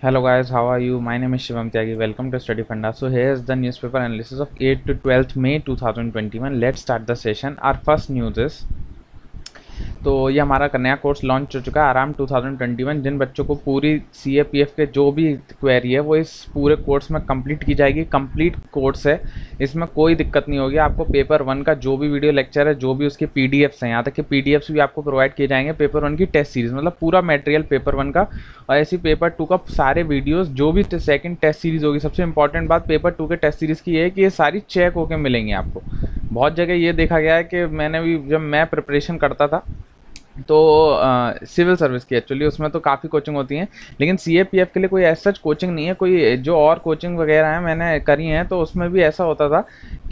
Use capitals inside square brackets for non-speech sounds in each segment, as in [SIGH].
hello guys how are you my name is shivam tyagi welcome to study funda so here is the newspaper analysis of 8th to 12th may 2021 let's start the session our first news is तो ये हमारा नया course launch हो चुका है आराम 2021 जिन बच्चों को पूरी सी के जो भी क्वेरी है वो इस पूरे कोर्स में कंप्लीट की जाएगी कंप्लीट कोर्स है इसमें कोई दिक्कत नहीं होगी आपको पेपर वन का जो भी वीडियो लेक्चर है जो भी उसके पी डी एफ़्स हैं यहाँ तक कि पी भी आपको प्रोवाइड किए जाएंगे पेपर वन की टेस्ट सीरीज़ मतलब पूरा मेटेरियल पेपर वन का और ऐसी पेपर टू का सारे वीडियोज़ जो भी सेकेंड टेस्ट सीरीज़ होगी सबसे इंपॉर्टेंट बात पेपर टू के टेस्ट सीरीज़ की ये है कि ये सारी चेक होकर मिलेंगी आपको बहुत जगह ये देखा गया है कि मैंने भी जब मैं प्रिपरेशन करता था तो सिविल सर्विस की एक्चुअली उसमें तो काफ़ी कोचिंग होती हैं लेकिन सी के लिए कोई ऐसा कोचिंग नहीं है कोई जो और कोचिंग वगैरह है मैंने करी हैं तो उसमें भी ऐसा होता था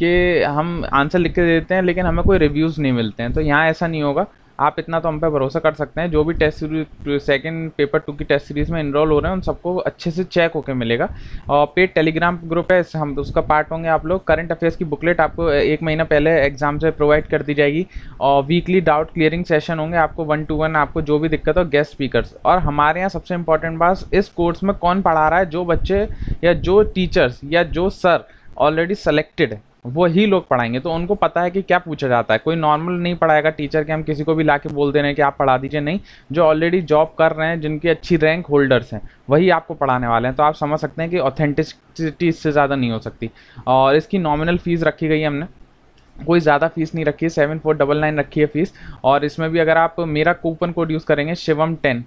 कि हम आंसर लिख के देते हैं लेकिन हमें कोई रिव्यूज़ नहीं मिलते हैं तो यहाँ ऐसा नहीं होगा आप इतना तो हम पे भरोसा कर सकते हैं जो भी test series second paper two की टेस्ट सीरीज़ में इनरोल हो रहे हैं उन सबको अच्छे से चेक होकर मिलेगा और पेड टेलीग्राम ग्रुप है हम उसका पार्ट होंगे आप लोग करंट अफेयर्स की बुकलेट आपको एक महीना पहले एग्जाम से प्रोवाइड कर दी जाएगी और वीकली डाउट क्लियरिंग सेशन होंगे आपको वन टू वन आपको जो भी दिक्कत हो गेस्ट स्पीकर्स और हमारे यहाँ सबसे इंपॉर्टेंट बात इस कोर्स में कौन पढ़ा रहा है जो बच्चे या जो टीचर्स या जो सर ऑलरेडी सेलेक्टेड है वही लोग पढ़ाएंगे तो उनको पता है कि क्या पूछा जाता है कोई नॉर्मल नहीं पढ़ाएगा टीचर के हम किसी को भी ला के बोल दे रहे हैं कि आप पढ़ा दीजिए नहीं जो ऑलरेडी जॉब कर रहे हैं जिनकी अच्छी रैंक होल्डर्स हैं वही आपको पढ़ाने वाले हैं तो आप समझ सकते हैं कि ऑथेंटिसिटी इससे ज़्यादा नहीं हो सकती और इसकी नॉमिनल फ़ीस रखी गई है हमने कोई ज़्यादा फीस नहीं रखी है सेवन फोर डबल नाइन रखी है फ़ीस और इसमें भी अगर आप मेरा कूपन कोड यूज़ करेंगे शिवम टेन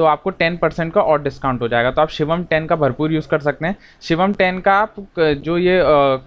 तो आपको टेन परसेंट का और डिस्काउंट हो जाएगा तो आप शिवम टेन का भरपूर यूज़ कर सकते हैं शिवम टेन का आप जो ये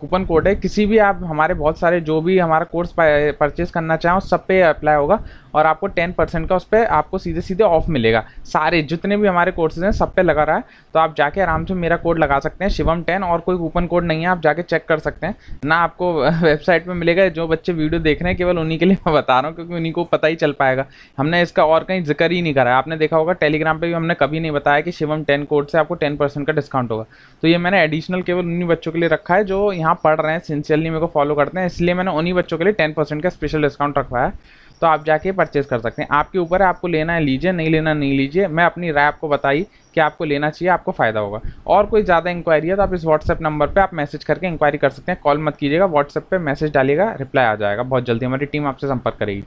कूपन कोड है किसी भी आप हमारे बहुत सारे जो भी हमारा कोर्स परचेज करना चाहें सब पे अप्लाई होगा और आपको टेन परसेंट का उस पर आपको सीधे सीधे ऑफ मिलेगा सारे जितने भी हमारे कोर्सेज हैं सब पे लगा रहा है तो आप जाके आराम से मेरा कोड लगा सकते हैं शिवम टेन और कोई कूपन कोड नहीं है आप जाके चेक कर सकते हैं ना आपको वेबसाइट [LAUGHS] पर मिलेगा जो बच्चे वीडियो देख रहे हैं केवल उन्हीं के लिए मैं बता रहा हूँ क्योंकि उन्हीं को पता ही चल पाएगा हमने इसका और कहीं जिक्र ही नहीं करा आपने देखा होगा टेलीग्राम पर भी हमने कभी नहीं बताया कि शिवम टेन कोड से आपको टेन का डिस्काउंट होगा तो ये मैंने एडिशनल केवल उन्हीं बच्चों के लिए रखा है जो यहाँ पढ़ रहे हैं सिंसियरली मेरे को फॉलो करते हैं इसलिए मैंने उन्हीं बच्चों के लिए टेन परसेंट का स्पेशल डिस्काउंट रखवाया है तो आप जाके परचेज़ कर सकते हैं आपके ऊपर है आपको लेना है लीजिए नहीं लेना नहीं लीजिए मैं अपनी राय आपको बताई कि आपको लेना चाहिए आपको फ़ायदा होगा और कोई ज़्यादा इंक्वायरी है तो आप इस व्हाट्सएप नंबर पर आप मैसेज करके इंक्वायरी कर सकते हैं कॉल मत कीजिएगा व्हाट्सएप पर मैसेज डालिएगा रिप्लाई आ जाएगा बहुत जल्दी हमारी टीम आपसे संपर्क करेगी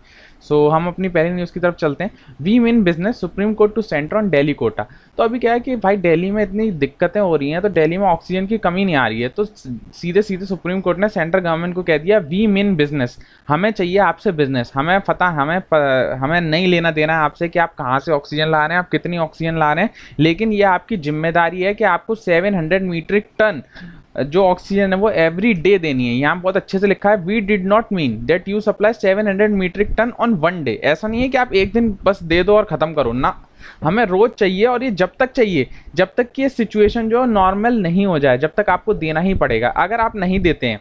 सो हम अपनी पहली न्यूज़ की तरफ चलते हैं we mean business Supreme Court to Centre on daily quota तो अभी क्या है कि भाई डेली में इतनी दिक्कतें हो रही हैं तो डेली में ऑक्सीजन की कमी नहीं आ रही है तो सीधे सीधे सुप्रीम कोर्ट ने सेंट्रल गवर्नमेंट को कह दिया वी मिन बिजनेस हमें चाहिए आपसे बिजनेस हमें पता हमें हमें नहीं लेना देना है आपसे कि आप कहाँ से ऑक्सीजन ला रहे हैं आप कितनी ऑक्सीजन ला रहे हैं लेकिन लेकिन ये आपकी जिम्मेदारी है कि आपको 700 मीट्रिक टन जो ऑक्सीजन है वो एवरी डे देनी है यहाँ बहुत अच्छे से लिखा है we did not mean that you supply 700 metric tonne on one day ऐसा नहीं है कि आप एक दिन बस दे दो और ख़त्म करो ना हमें रोज़ चाहिए और ये जब तक चाहिए जब तक कि ये सिचुएशन जो नॉर्मल नहीं हो जाए जब तक आपको देना ही पड़ेगा अगर आप नहीं देते हैं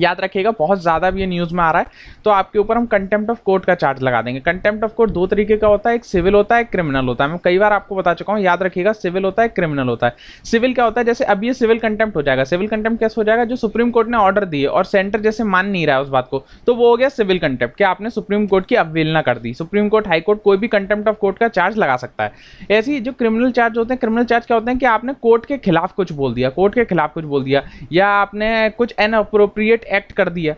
याद रखिएगा बहुत ज़्यादा भी ये न्यूज़ में आ रहा है तो आपके ऊपर हम कंटेम्प्ट ऑफ कोर्ट का चार्ज लगा देंगे कंटेम्प्ट ऑफ कोर्ट दो तरीके का होता है एक सिविल होता है एक क्रिमिनल होता है मैं कई बार आपको बता चुका हूँ याद रखिएगा सिविल होता है क्रिमिनल होता है सिविल क्या होता है जैसे अब ये सिविल कंटेम्प्ट हो जाएगा सिविल कंटेम्प्ट कैसे हो जाएगा जो सुप्रीम कोर्ट ने ऑर्डर दिए और सेंटर जैसे मान नहीं रहा है उस बात को तो वो हो गया सिविल कंटेम्प्ट कि आपने सुप्रीम कोर्ट की अवहेलना कर दी सुप्रीम कोर्ट हाई कोर्ट कोई भी कंटेम्प्ट ऑफ कोर्ट का चार्ज लगा सकता है ऐसे ही जो क्रिमिनल चार्ज होते हैं क्रिमिनल चार्ज क्या होते हैं कि आपने कोर्ट के खिलाफ कुछ बोल दिया कोर्ट के खिलाफ कुछ बोल दिया या आपने कुछ अनअप्रोप्रिएट राइट एक्ट कर दिया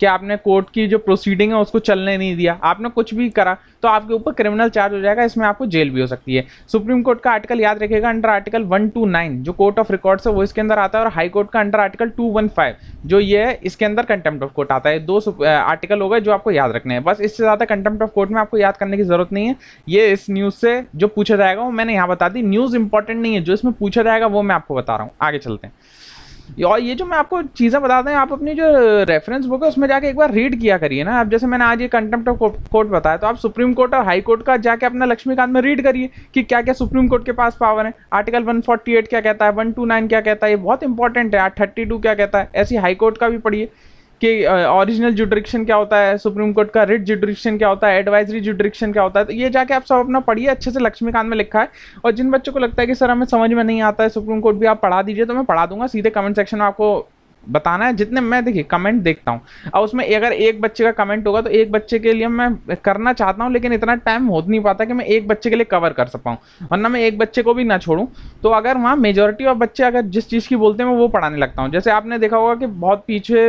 कि आपने कोर्ट की जो प्रोसीडिंग है उसको चलने नहीं दिया आपने कुछ भी करा तो आपके ऊपर क्रिमिनल चार्ज हो जाएगा इसमें आपको जेल भी हो सकती है सुप्रीम कोर्ट का आर्टिकल याद रखेगा अंडर आर्टिकल 129 जो कोर्ट ऑफ रिकॉर्ड्स है वो इसके अंदर आता है और हाई कोर्ट का अंडर आर्टिकल 215 जो ये है इसके अंदर कंटेम्प्ट ऑफ कोर्ट आता है दो आर्टिकल हो गए जो आपको याद रखने हैं बस इससे ज़्यादा कंटेम्प्ट ऑफ कोर्ट में आपको याद करने की जरूरत नहीं है ये इस न्यूज़ से जो पूछा जाएगा वो मैंने यहाँ बता दी न्यूज़ इंपॉर्टेंट नहीं है जो इसमें पूछा जाएगा वो मैं आपको बता रहा हूँ आगे चलते हैं और ये जो मैं आपको चीज़ें बताते हैं आप अपनी जो रेफरेंस बुक है उसमें जाके एक बार रीड किया करिए ना आप जैसे मैंने आज ये कंटेम्प्ट ऑफ कोर्ट बताया तो आप सुप्रीम कोर्ट और हाई कोर्ट का जाके अपना लक्ष्मीकांत में रीड करिए कि क्या क्या सुप्रीम कोर्ट के पास पावर है आर्टिकल 148 क्या कहता है 129 क्या कहता है ये बहुत इंपॉर्टेंट है थर्टी क्या कहता है ऐसी हाई कोर्ट का भी पढ़िए कि ओरिजिनल जुडिक्शन क्या होता है सुप्रीम कोर्ट का रिट जुडिक्शन क्या होता है एडवाइजरी जुडिक्शन क्या होता है तो ये जाके आप सब अपना पढ़िए अच्छे से लक्ष्मीकांत में लिखा है और जिन बच्चों को लगता है कि सर हमें समझ में नहीं आता है सुप्रीम कोर्ट भी आप पढ़ा दीजिए तो मैं पढ़ा दूंगा सीधे कमेंट सेक्शन में आपको बताना है जितने मैं देखिए कमेंट देखता हूँ अब उसमें अगर एक बच्चे का कमेंट होगा तो एक बच्चे के लिए मैं करना चाहता हूँ लेकिन इतना टाइम हो नहीं पाता कि मैं एक बच्चे के लिए कवर कर सक पाऊँ वरना मैं एक बच्चे को भी ना छोड़ूँ तो अगर वहाँ मेजोरिटी ऑफ बच्चे अगर जिस चीज़ की बोलते हैं मैं वो पढ़ाने लगता हूँ जैसे आपने देखा होगा कि बहुत पीछे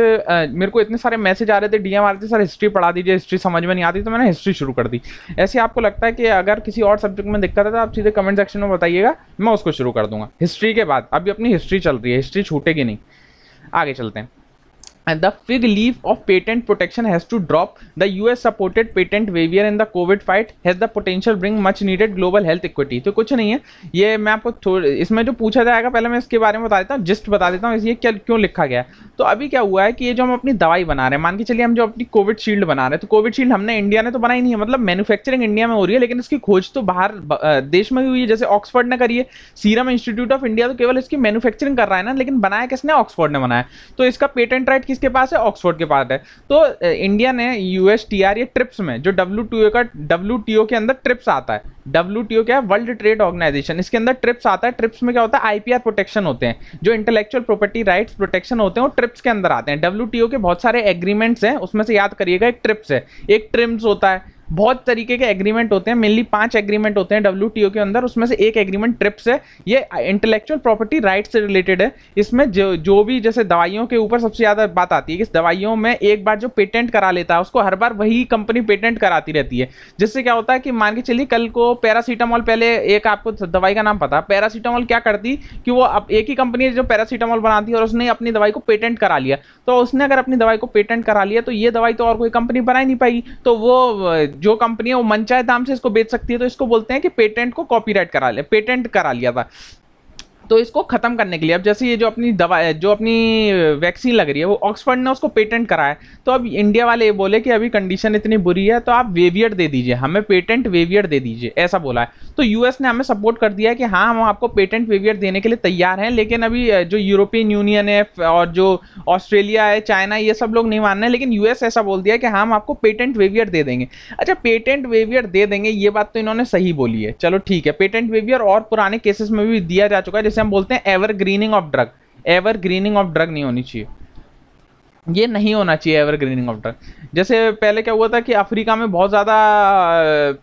मेरे को इतने सारे मैसेज आ रहे थे डी आ रहे थे सर हिस्ट्री पढ़ा दीजिए हिस्ट्री समझ में नहीं आती तो मैंने हिस्ट्री शुरू कर दी ऐसे आपको लगता है कि अगर किसी और सब्जेक्ट में दिक्कत है तो आप सीधे कमेंट सेक्शन में बताइएगा मैं उसको शुरू कर दूंगा हिस्ट्री के बाद अभी अपनी हिस्ट्री चल रही है हिस्ट्री छूटेगी नहीं आगे चलते हैं and the fig leaf of patent protection has to drop the us supported patent waiver in the covid fight has the potential bring much needed global health equity तो कुछ नहीं है ये मैं आपको इसमें जो पूछा जाएगा पहले मैं इसके बारे में बता देता हूँ जस्ट बता देता हूँ ये क्या क्यों लिखा गया है तो अभी क्या हुआ है कि ये जो हम अपनी दवाई बना रहे हैं मान के चलिए हम जो अपनी कोविड शील्ड बना रहे हैं तो कोविड शील्ड हमने इंडिया ने तो बनाई नहीं है मतलब मैन्युफैक्चरिंग इंडिया में हो रही है लेकिन इसकी खोज तो बाहर देश में ही हुई है जैसे ऑक्सफोर्ड ने करी है सीरम इंस्टीट्यूट ऑफ इंडिया तो केवल इसकी मैन्युफैक्चरिंग कर रहा है ना लेकिन बनाया किसने ऑक्सफोर्ड ने बनाया तो इसका पेटेंट राइट किसके पास है ऑक्सफोर्ड के पास है तो इंडिया ने US T R A TRIPS में जो डब्ल्यू टी ओ का डब्ल्यू टी ओ के अंदर ट्रिप्स आता है डब्ल्यू टी ओ क्या है वर्ल्ड ट्रेड ऑर्गेनाइजेशन इसके अंदर ट्रिप्स आता है ट्रिप्स में क्या होता है आईपीआर प्रोटेक्शन होते हैं जो इंटेलेक्चुअल प्रॉपर्टी राइट्स प्रोटेक्शन होते हैं वो ट्रिप्स के अंदर आते हैं डब्ल्यू टी ओ के बहुत सारे एग्रीमेंट्स हैं उसमें से याद करिएगा एक ट्रिप्स है एक ट्रिम्स होता है बहुत तरीके के एग्रीमेंट होते हैं मेनली पांच एग्रीमेंट होते हैं डब्ल्यू के अंदर उसमें से एक एग्रीमेंट ट्रिप्स है ये इंटेलेक्चुअल प्रॉपर्टी राइट से रिलेटेड है इसमें जो जो भी जैसे दवाइयों के ऊपर सबसे ज़्यादा बात आती है कि दवाइयों में एक बार जो पेटेंट करा लेता है उसको हर बार वही कंपनी पेटेंट कराती रहती है जिससे क्या होता है कि मान के चलिए कल को पैरासीटामॉल पहले एक आपको दवाई का नाम पता पैरासीटामॉल क्या करती कि वो अब एक ही कंपनी जो पैरासीटामॉल बनाती है और उसने अपनी दवाई को पेटेंट करा लिया तो उसने अगर अपनी दवाई को पेटेंट करा लिया तो ये दवाई तो और कोई कंपनी बना ही नहीं पाई तो वो जो कंपनी है वो मनचाहे दाम से इसको बेच सकती है तो इसको बोलते हैं कि पेटेंट को कॉपीराइट करा लिया पेटेंट करा लिया था तो इसको ख़त्म करने के लिए अब जैसे ये जो अपनी दवा जो अपनी वैक्सीन लग रही है वो ऑक्सफर्ड ने उसको पेटेंट कराया तो अब इंडिया वाले ये बोले कि अभी कंडीशन इतनी बुरी है तो आप वेवियर दे दीजिए हमें पेटेंट वेवियर दे दीजिए ऐसा बोला है तो यूएस ने हमें सपोर्ट कर दिया है कि हाँ हम आपको पेटेंट वेवियर देने के लिए तैयार हैं लेकिन अभी जो यूरोपियन यूनियन है और जो ऑस्ट्रेलिया है चाइना ये सब लोग नहीं मान रहे लेकिन यूएस ऐसा बोल दिया कि हाँ, हम आपको पेटेंट वेवियर दे देंगे अच्छा पेटेंट वेवियर दे देंगे ये बात तो इन्होंने सही बोली है चलो ठीक है पेटेंट वेवियर और पुराने केसेस में भी दिया जा चुका है जिसे हम बोलते हैं evergreening of drug evergreening of drug नहीं होनी चाहिए ये नहीं होना चाहिए एवर ग्रीनिंग ऑफ ड्रग जैसे पहले क्या हुआ था कि अफ्रीका में बहुत ज़्यादा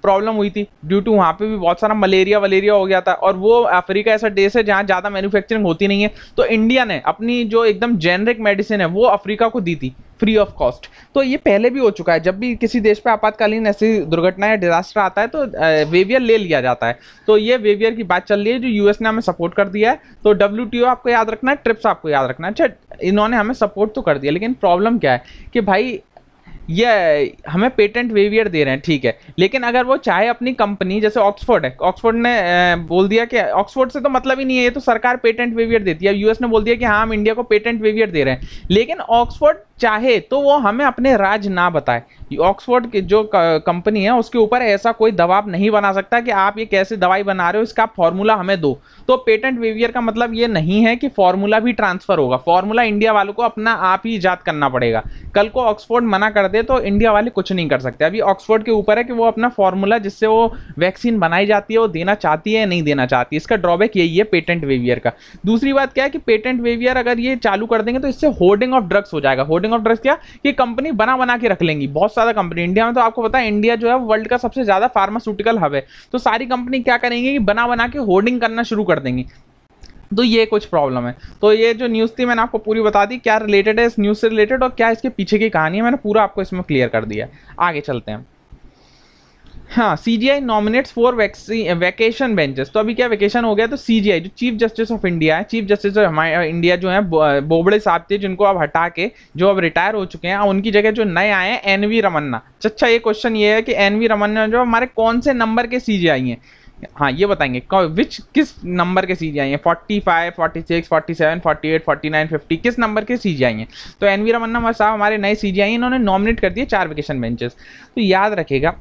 प्रॉब्लम हुई थी ड्यू टू वहाँ पे भी बहुत सारा मलेरिया वलेरिया हो गया था और वो अफ्रीका ऐसा देश है जहाँ ज़्यादा मैन्युफैक्चरिंग होती नहीं है तो इंडिया ने अपनी जो एकदम जेनरिक मेडिसिन है वो अफ्रीका को दी थी फ्री ऑफ कॉस्ट तो ये पहले भी हो चुका है जब भी किसी देश पे आपातकालीन ऐसी दुर्घटना या डिजास्टर आता है तो वेवियर ले लिया जाता है तो ये वेवियर की बात चल रही है जो यूएस ने हमें सपोर्ट कर दिया है तो डब्ल्यू आपको याद रखना है ट्रिप्स आपको याद रखना है अच्छा इन्होंने हमें सपोर्ट तो कर दिया लेकिन प्रॉब्लम क्या है कि भाई ये हमें पेटेंट वेवियर दे रहे हैं ठीक है लेकिन अगर वो चाहे अपनी कंपनी जैसे ऑक्सफोर्ड है ऑक्सफोर्ड ने बोल दिया कि ऑक्सफोर्ड से तो मतलब ही नहीं है ये तो सरकार पेटेंट वेवियर देती है यूएस ने बोल दिया कि हाँ हम इंडिया को पेटेंट वेवियर दे रहे हैं लेकिन ऑक्सफोर्ड चाहे तो वो हमें अपने राज ना बताए ऑक्सफोर्ड की जो कंपनी है उसके ऊपर ऐसा कोई दबाव नहीं बना सकता कि आप ये कैसे दवाई बना रहे हो इसका फॉर्मूला हमें दो तो पेटेंट वेवियर का मतलब ये नहीं है कि फॉर्मूला भी ट्रांसफर होगा फॉर्मूला इंडिया वालों को अपना आप ही ईजाद करना पड़ेगा कल को ऑक्सफोर्ड मना कर दे तो इंडिया वाले कुछ नहीं कर सकते अभी ऑक्सफोर्ड के ऊपर है कि वो अपना फॉर्मूला जिससे वो वैक्सीन बनाई जाती है वो देना चाहती है नहीं देना चाहती इसका ड्रॉबैक यही है पेटेंट वेवियर का दूसरी बात क्या है कि पेटेंट वेवियर अगर ये चालू कर देंगे तो इससे होर्डिंग ऑफ ड्रग्स हो जाएगा होर्डिंग ऑफ ड्रग्स क्या कि कंपनी बना बना के रख लेंगी बहुत ज़्यादा कंपनी इंडिया में तो आपको पता है इंडिया जो है वर्ल्ड का सबसे ज़्यादा फार्मास्यूटिकल हब है तो सारी कंपनी क्या करेंगी कि बना बना के होर्डिंग करना शुरू कर देंगी तो ये कुछ प्रॉब्लम है तो ये जो न्यूज़ थी मैंने आपको पूरी बता दी क्या रिलेटेड है इस न्यूज़ से रिलेटेड और क्या इसके पीछे की कहानी है मैंने पूरा आपको इसमें क्लियर कर दिया आगे चलते हैं हाँ C J I nominates for vacation benches तो अभी क्या वैकेशन हो गया तो सी जी आई जो चीफ जस्टिस ऑफ इंडिया है चीफ जस्टिस ऑफ हमारे इंडिया जो है बोबड़े साहब थे जिनको अब हटा के जो अब रिटायर हो चुके हैं हाँ, उनकी जगह जो नए आए हैं एन वी रमन्ना अच्छा ये क्वेश्चन ये है कि एन वी रमन्ना जो हमारे कौन से नंबर के सी जी आई हैं हाँ ये बताएंगे विच किस नंबर के सी जी आई हैं forty five forty six forty seven forty eight forty nine fifty किस नंबर के सी जी आई हैं तो एन वी रमन्ना साहब हमारे नए सी जी आई हैं इन्होंने नॉमिनेट कर दिए चार वेकेशन बेंचेस तो याद रखेगा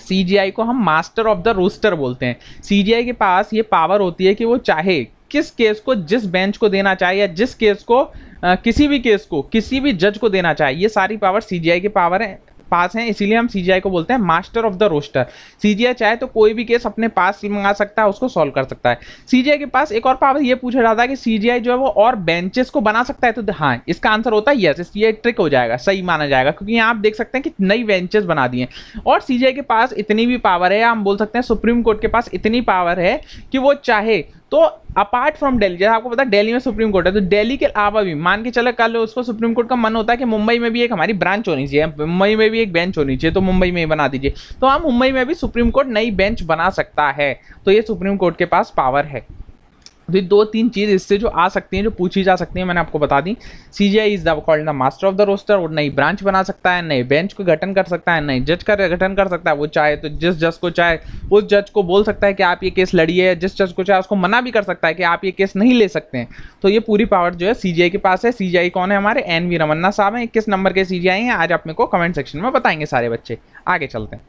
सी को हम मास्टर ऑफ द रोस्टर बोलते हैं सी के पास ये पावर होती है कि वो चाहे किस केस को जिस बेंच को देना चाहे या जिस केस को आ, किसी भी केस को किसी भी जज को देना चाहे ये सारी पावर सी के पावर है पास हैं इसीलिए हम सी को बोलते हैं master of the roster C चाहे तो कोई भी केस अपने पास मंगा सकता है उसको सॉल्व कर सकता है सी के पास एक और पावर ये पूछा जाता है कि सी जो है वो और बेंचेस को बना सकता है तो हाँ इसका आंसर होता है यस ये ट्रिक हो जाएगा सही माना जाएगा क्योंकि यहाँ आप देख सकते हैं कि नई बेंचेस बना दिए और सी के पास इतनी भी पावर है हम बोल सकते हैं सुप्रीम कोर्ट के पास इतनी पावर है कि वो चाहे तो अपार्ट फ्रॉम दिल्ली जैसे आपको पता है दिल्ली में सुप्रीम कोर्ट है तो दिल्ली के अलावा भी मान के चले कल उसको सुप्रीम कोर्ट का मन होता है कि मुंबई में भी एक हमारी ब्रांच होनी चाहिए मुंबई में भी एक बेंच होनी चाहिए तो मुंबई में ही बना दीजिए तो हम हाँ, मुंबई में भी सुप्रीम कोर्ट नई बेंच बना सकता है तो ये सुप्रीम कोर्ट के पास पावर है भी दो तीन चीज़ इससे जो आ सकती हैं जो पूछी जा सकती हैं मैंने आपको बता दी C J I is the called the master of the roster और नई ब्रांच बना सकता है नए बेंच को गठन कर सकता है नए जज का गठन कर सकता है वो चाहे तो जिस जज को चाहे उस जज को बोल सकता है कि आप ये केस लड़िए जिस जज को चाहे उसको मना भी कर सकता है कि आप ये केस नहीं ले सकते हैं तो ये पूरी पावर जो है सी जी आई के पास है सी जी आई कौन है हमारे एन वी रमन्ना साहब हैं किस नंबर के सी जी आई हैं आज आप मेरे को कमेंट सेक्शन में बताएंगे सारे बच्चे आगे चलते हैं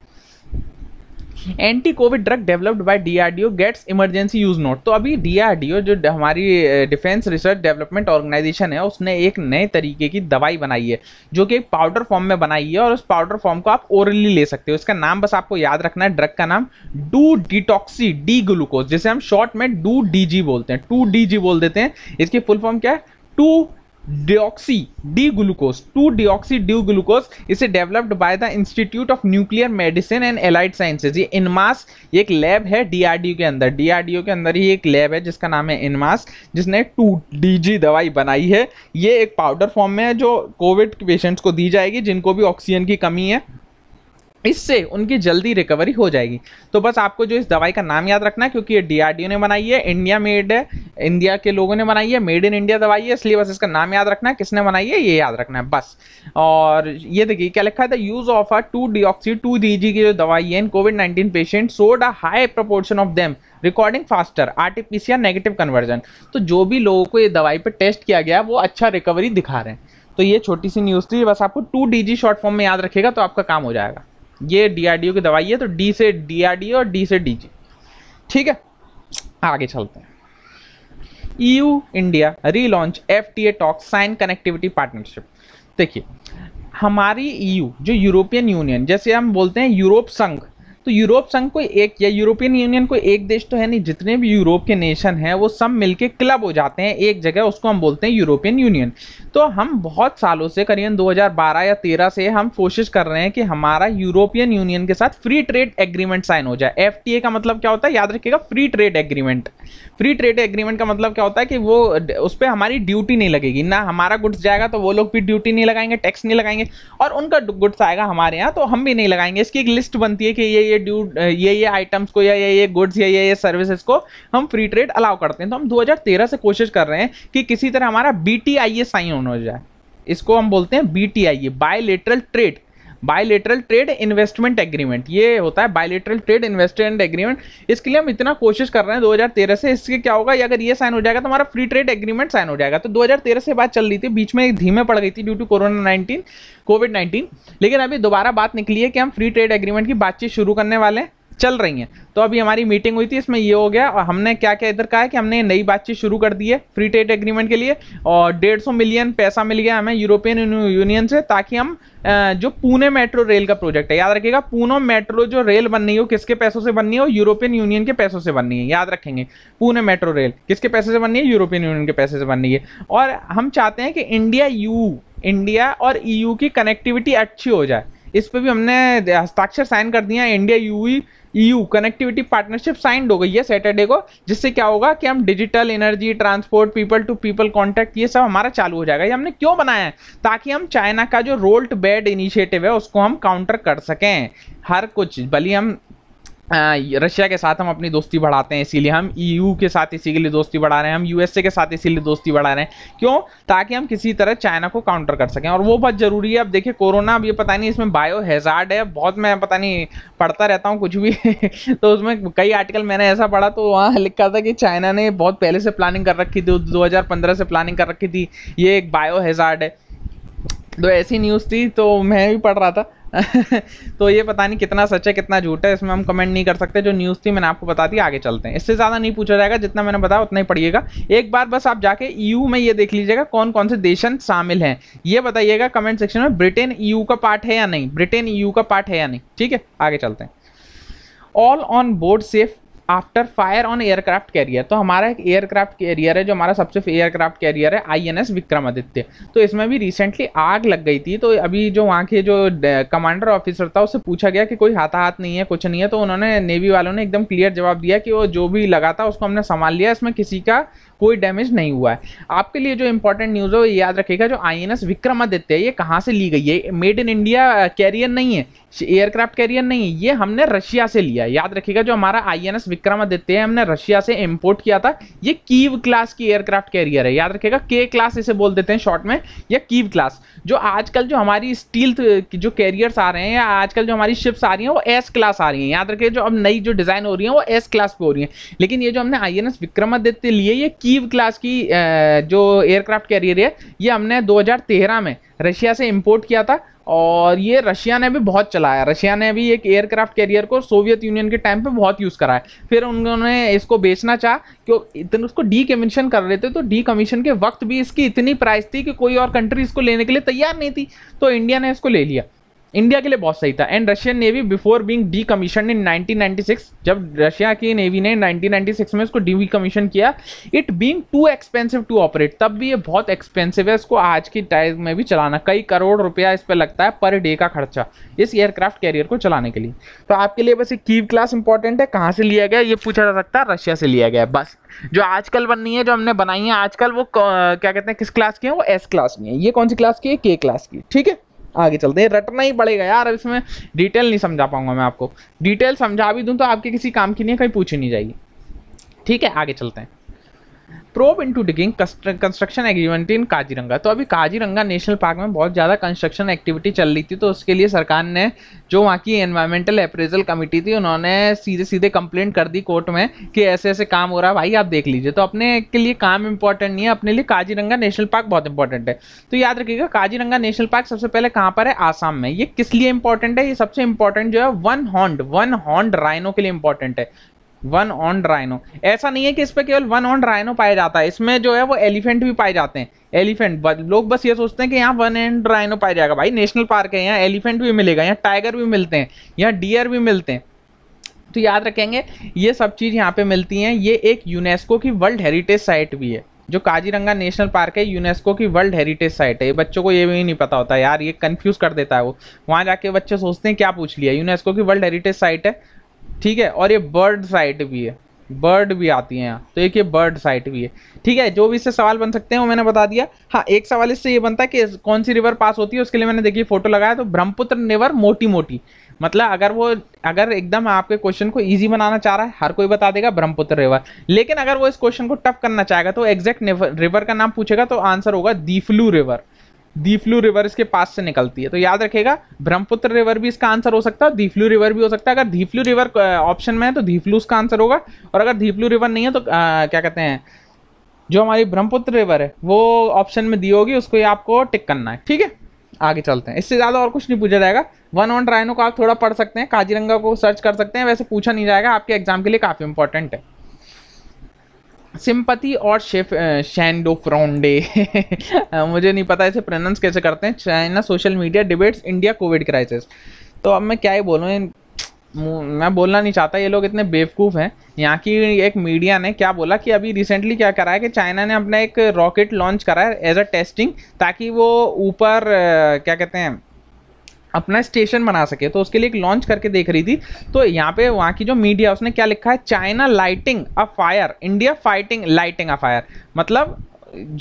anti Covid drug developed by DRDO gets emergency use nod तो अभी डीआरडीओ जो हमारी डिफेंस रिसर्च डेवलपमेंट ऑर्गेनाइजेशन है उसने एक नए तरीके की दवाई बनाई है जो कि एक पाउडर फॉर्म में बनाई है और उस पाउडर फॉर्म को आप ओरली ले सकते हो इसका नाम बस आपको याद रखना है ड्रग का नाम डू डिटॉक्सी डी ग्लूकोज जिसे हम शॉर्ट में डू डी बोलते हैं टू डी बोल देते हैं इसकी फुल फॉर्म क्या है two deoxy D glucose two deoxy D glucose इसे developed by the Institute of Nuclear Medicine and Allied Sciences ये इनमास एक लैब है डीआरडीओ के अंदर डीआरडीओ के अंदर ही एक लैब है जिसका नाम है इनमास जिसने टू डीजी दवाई बनाई है ये एक पाउडर फॉर्म में है जो कोविड पेशेंट्स को दी जाएगी जिनको भी ऑक्सीजन की कमी है इससे उनकी जल्दी रिकवरी हो जाएगी तो बस आपको जो इस दवाई का नाम याद रखना है क्योंकि ये डीआरडीओ ने बनाई है इंडिया मेड है इंडिया के लोगों ने बनाई है मेड इन इंडिया दवाई है इसलिए बस इसका नाम याद रखना है किसने बनाई है ये याद रखना है बस और ये देखिए क्या लिखा था use of a two deoxy two D की जो दवाई है in Covid nineteen patient showed a high proportion of them recording faster R T P negative conversion तो जो भी लोगों को ये दवाई पर टेस्ट किया गया वो अच्छा रिकवरी दिखा रहे हैं तो ये छोटी सी न्यूज़ थी बस आपको टू डी शॉर्ट फॉर्म में याद रखेगा तो आपका काम हो जाएगा ये डीआरडीओ की दवाई है तो डी से डीआरडीओ और डी से डीजी ठीक है आगे चलते हैं EU India relaunch F T A talk sign connectivity partnership देखिए हमारी ईयू e जो यूरोपियन यूनियन जैसे हम बोलते हैं यूरोप संघ तो यूरोप संघ कोई एक या यूरोपियन यूनियन कोई एक देश तो है नहीं जितने भी यूरोप के नेशन हैं वो सब मिलके क्लब हो जाते हैं एक जगह उसको हम बोलते हैं यूरोपियन यूनियन तो हम बहुत सालों से करीबन 2012 या 13 से हम कोशिश कर रहे हैं कि हमारा यूरोपियन यूनियन के साथ फ्री ट्रेड एग्रीमेंट साइन हो जाए एफ का मतलब क्या होता है याद रखिएगा free trade agreement free trade agreement का मतलब क्या होता है कि वो उस पर हमारी ड्यूटी नहीं लगेगी ना हमारा गुड्स जाएगा तो वो लोग भी ड्यूटी नहीं लगाएंगे टैक्स नहीं लगाएंगे और उनका गुड्स आएगा हमारे यहाँ तो हम भी नहीं लगाएंगे इसकी एक लिस्ट बनती है कि ये ये ड्यू ये ये आइटम्स को या ये ये गुड्स या ये ये सर्विसेज को हम फ्री ट्रेड अलाउ करते हैं तो हम 2013 से कोशिश कर रहे हैं कि किसी तरह हमारा B T I A sign हो जाए इसको हम बोलते हैं B T I A lateral trade bilateral trade investment agreement ये होता है बायलेटरल ट्रेड इन्वेस्टमेंट एग्रीमेंट इसके लिए हम इतना कोशिश कर रहे हैं 2013 से इसके क्या होगा अगर ये साइन हो जाएगा तो हमारा फ्री ट्रेड एग्रीमेंट साइन हो जाएगा तो 2013 से बात चल रही थी बीच में एक धीमे पड़ गई थी due to corona nineteen Covid nineteen लेकिन अभी दोबारा बात निकली है कि हम फ्री ट्रेड एग्रीमेंट की बातचीत शुरू करने वाले हैं चल रही हैं तो अभी हमारी मीटिंग हुई थी इसमें ये हो गया और हमने क्या क्या इधर कहा है कि हमने नई बातचीत शुरू कर दी है फ्री ट्रेड एग्रीमेंट के लिए और डेढ़ सौ मिलियन पैसा मिल गया हमें यूरोपियन यूनियन से ताकि हम जो पुणे मेट्रो रेल का प्रोजेक्ट है याद रखिएगा पुणे मेट्रो जो रेल बननी हो किसके पैसों से बननी है यूरोपियन यूनियन के पैसों से बननी है याद रखेंगे पुणे मेट्रो रेल किसके पैसे से बननी है यूरोपियन यूनियन के पैसे से बननी है और हम चाहते हैं कि इंडिया यू इंडिया और ईयू e की कनेक्टिविटी अच्छी हो जाए इस पर भी हमने हस्ताक्षर साइन कर दिया India U EU connectivity partnership signed हो गई है सैटरडे को जिससे क्या होगा कि हम digital energy transport people to people contact ये सब हमारा चालू हो जाएगा ये हमने क्यों बनाया है ताकि हम चाइना का जो रोल्ट बेड इनिशिएटिव है उसको हम काउंटर कर सकें हर कुछ भली हम रशिया के साथ हम अपनी दोस्ती बढ़ाते हैं इसीलिए हम ईयू e के साथ इसी के लिए दोस्ती बढ़ा रहे हैं हम यूएसए के साथ इसीलिए दोस्ती बढ़ा रहे हैं क्यों ताकि हम किसी तरह चाइना को काउंटर कर सकें और वो बहुत ज़रूरी है अब देखिए कोरोना अब ये पता नहीं इसमें बायो हेजार्ड है बहुत मैं पता नहीं पढ़ता रहता हूँ कुछ भी [LAUGHS] तो उसमें कई आर्टिकल मैंने ऐसा पढ़ा तो वहाँ लिखा था कि चाइना ने बहुत पहले से प्लानिंग कर रखी थी दो से प्लानिंग कर रखी थी ये एक बायो हेजार्ड है तो ऐसी न्यूज़ थी तो मैं भी पढ़ रहा था [LAUGHS] तो ये पता नहीं कितना सच है कितना झूठ है इसमें हम कमेंट नहीं कर सकते जो न्यूज़ थी मैंने आपको बता दी आगे चलते हैं इससे ज़्यादा नहीं पूछा जाएगा जितना मैंने बताया उतना ही पढ़िएगा एक बार बस आप जाके ईयू में ये देख लीजिएगा कौन कौन से देशन शामिल हैं ये बताइएगा कमेंट सेक्शन में ब्रिटेन ईयू का पार्ट है या नहीं ब्रिटेन ईयू का पार्ट है या नहीं ठीक है आगे चलते हैं all on board safe after fire on aircraft carrier तो हमारा एक एयरक्राफ्ट कैरियर है जो हमारा सबसे एयरक्राफ्ट कैरियर है आईएनएस विक्रमादित्य तो इसमें भी रिसेंटली आग लग गई थी तो अभी जो वहाँ के जो कमांडर ऑफिसर था उससे पूछा गया कि कोई हाथाहाथ नहीं है कुछ नहीं है तो उन्होंने नेवी वालों ने एकदम क्लियर जवाब दिया कि वो जो भी लगा था उसको हमने संभाल लिया इसमें किसी का कोई डैमेज नहीं हुआ है आपके लिए जो इंपॉर्टेंट न्यूज़ है वो याद रखेगा जो आई एन एस विक्रमादित्य है ये कहाँ से ली गई है मेड इन इंडिया कैरियर नहीं है एयरक्राफ्ट कैरियर नहीं है ये हमने रशिया से लिया है याद रखेगा जो हमारा आई एन एस विक्रमादित्य हमने रशिया से इम्पोर्ट किया था ये कीव क्लास की एयरक्राफ्ट कैरियर है याद रखेगा के क्लास इसे बोल देते हैं शॉर्ट में या कीव क्लास जो आजकल जो हमारी स्टील जो कैरियर्स आ रहे हैं या आजकल जो हमारी शिप्स आ रही हैं वो एस क्लास आ रही हैं याद रखिए जो अब नई जो डिज़ाइन हो रही है वो एस क्लास पे हो रही है लेकिन ये जो हमने आई विक्रमादित्य लिए ये कीव क्लास की जो एयरक्राफ्ट कैरियर है ये हमने दो में रशिया से इम्पोर्ट किया था और ये रशिया ने भी बहुत चलाया रशिया ने भी एक एयरक्राफ्ट कैरियर को सोवियत यूनियन के टाइम पे बहुत यूज़ कराया फिर उन्होंने इसको बेचना चाहा क्यों इतने उसको डी कमीशन कर रहे थे तो डी कमीशन के वक्त भी इसकी इतनी प्राइस थी कि कोई और कंट्री इसको लेने के लिए तैयार नहीं थी तो इंडिया ने इसको ले लिया इंडिया के लिए बहुत सही था and Russian navy before being decommission in 1996 जब रशिया की नेवी ने 1996 में इसको डी कमीशन किया it being too expensive to operate तब भी ये बहुत एक्सपेंसिव है इसको आज की टाइम में भी चलाना कई करोड़ रुपया इस पर लगता है पर डे का खर्चा इस एयरक्राफ्ट कैरियर को चलाने के लिए तो आपके लिए बस ये कीव क्लास इंपॉर्टेंट है कहाँ से लिया गया ये पूछा जा सकता है रशिया से लिया गया बस जो आजकल बननी है जो हमने बनाई है आजकल वो क्या कहते हैं किस क्लास की है वो एस क्लास की है ये कौन सी क्लास की है के क्लास की ठीक है आगे चलते हैं रटना ही पड़ेगा यार अब इसमें डिटेल नहीं समझा पाऊंगा मैं आपको डिटेल समझा भी दूं तो आपके किसी काम की नहीं कहीं पूछी नहीं जाएगी ठीक है आगे चलते हैं probe into digging construction agreement in Kaziranga तो अभी काजीरंगा नेशनल पार्क में बहुत ज़्यादा कंस्ट्रक्शन एक्टिविटी चल रही थी तो उसके लिए सरकार ने जो वहाँ की एनवायरमेंटल अप्रेजल कमेटी थी उन्होंने सीधे सीधे कंप्लेंट कर दी कोर्ट में कि ऐसे ऐसे काम हो रहा है भाई आप देख लीजिए तो अपने के लिए काम इंपॉर्टेंट नहीं है अपने लिए काजीरंगा नेशनल पार्क बहुत इंपॉर्टेंट है तो याद रखिएगा काजीरंगा नेशनल पार्क सबसे पहले कहाँ पर है आसाम में ये किस लिए इंपॉर्टेंट है ये सबसे इंपॉर्टेंट जो है one horned one horned rhino के लिए इंपॉर्टेंट है वन ऑन ड्राइनो ऐसा नहीं है कि इस पर केवल वन ऑन ड्राइनो पाया जाता है इसमें जो है वो एलिफेंट भी पाए जाते हैं एलिफेंट लोग बस ये सोचते हैं कि यहाँ वन एंड ड्राइनो पाया जाएगा भाई नेशनल पार्क है यहाँ एलिफेंट भी मिलेगा यहाँ टाइगर भी मिलते हैं यहाँ डियर भी मिलते हैं तो याद रखेंगे ये सब चीज़ यहाँ पे मिलती हैं ये एक यूनेस्को की वर्ल्ड हेरिटेज साइट भी है जो काजीरंगा नेशनल पार्क है यूनेस्को की वर्ल्ड हेरिटेज साइट है ये बच्चों को ये भी नहीं पता होता यार ये कंफ्यूज कर देता है वो वहाँ जाके बच्चे सोचते हैं क्या पूछ लिया यूनेस्को की वर्ल्ड हेरिटेज साइट है ठीक है और ये बर्ड साइट भी है बर्ड भी आती हैं यहाँ तो एक ये बर्ड साइट भी है ठीक है जो भी इससे सवाल बन सकते हैं वो मैंने बता दिया हाँ एक सवाल इससे ये बनता है कि कौन सी रिवर पास होती है उसके लिए मैंने देखिए फोटो लगाया तो ब्रह्मपुत्र रिवर मोटी मोटी मतलब अगर वो अगर एकदम आपके क्वेश्चन को ईजी बनाना चाह रहा है हर कोई बता देगा ब्रह्मपुत्र रिवर लेकिन अगर वो इस क्वेश्चन को टफ करना चाहेगा तो एग्जैक्ट रिवर का नाम पूछेगा तो आंसर होगा दीफलू रिवर दीफ्लू रिवर इसके पास से निकलती है तो याद रखेगा ब्रह्मपुत्र रिवर भी इसका आंसर हो सकता है दीफ्लू रिवर भी हो सकता है अगर दीफ्लू रिवर ऑप्शन में है तो दीफ्लू इसका आंसर होगा और अगर दीफ्लू रिवर नहीं है तो आ, क्या कहते हैं जो हमारी ब्रह्मपुत्र रिवर है वो ऑप्शन में दी होगी उसको आपको टिक करना है ठीक है आगे चलते हैं इससे ज़्यादा और कुछ नहीं पूछा जाएगा वन ऑन ट्राइनो को आप थोड़ा पढ़ सकते हैं काजीरंगा को सर्च कर सकते हैं वैसे पूछा नहीं जाएगा आपके एग्जाम के लिए काफ़ी इंपॉर्टेंट है सिंपति और शेफ शैंडो फ्रॉन्डे [LAUGHS] मुझे नहीं पता इसे प्रोनाउंस कैसे करते हैं China social media debates India Covid crisis तो अब मैं क्या ही बोलूँ मैं बोलना नहीं चाहता ये लोग इतने बेवकूफ़ हैं यहाँ की एक मीडिया ने क्या बोला कि अभी रिसेंटली क्या करा है कि चाइना ने अपना एक रॉकेट लॉन्च करा है एज अ टेस्टिंग ताकि वो ऊपर क्या कहते हैं अपना स्टेशन बना सके तो उसके लिए एक लॉन्च करके देख रही थी तो यहाँ पे वहाँ की जो मीडिया उसने क्या लिखा है China lighting a fire India fighting lighting a fire मतलब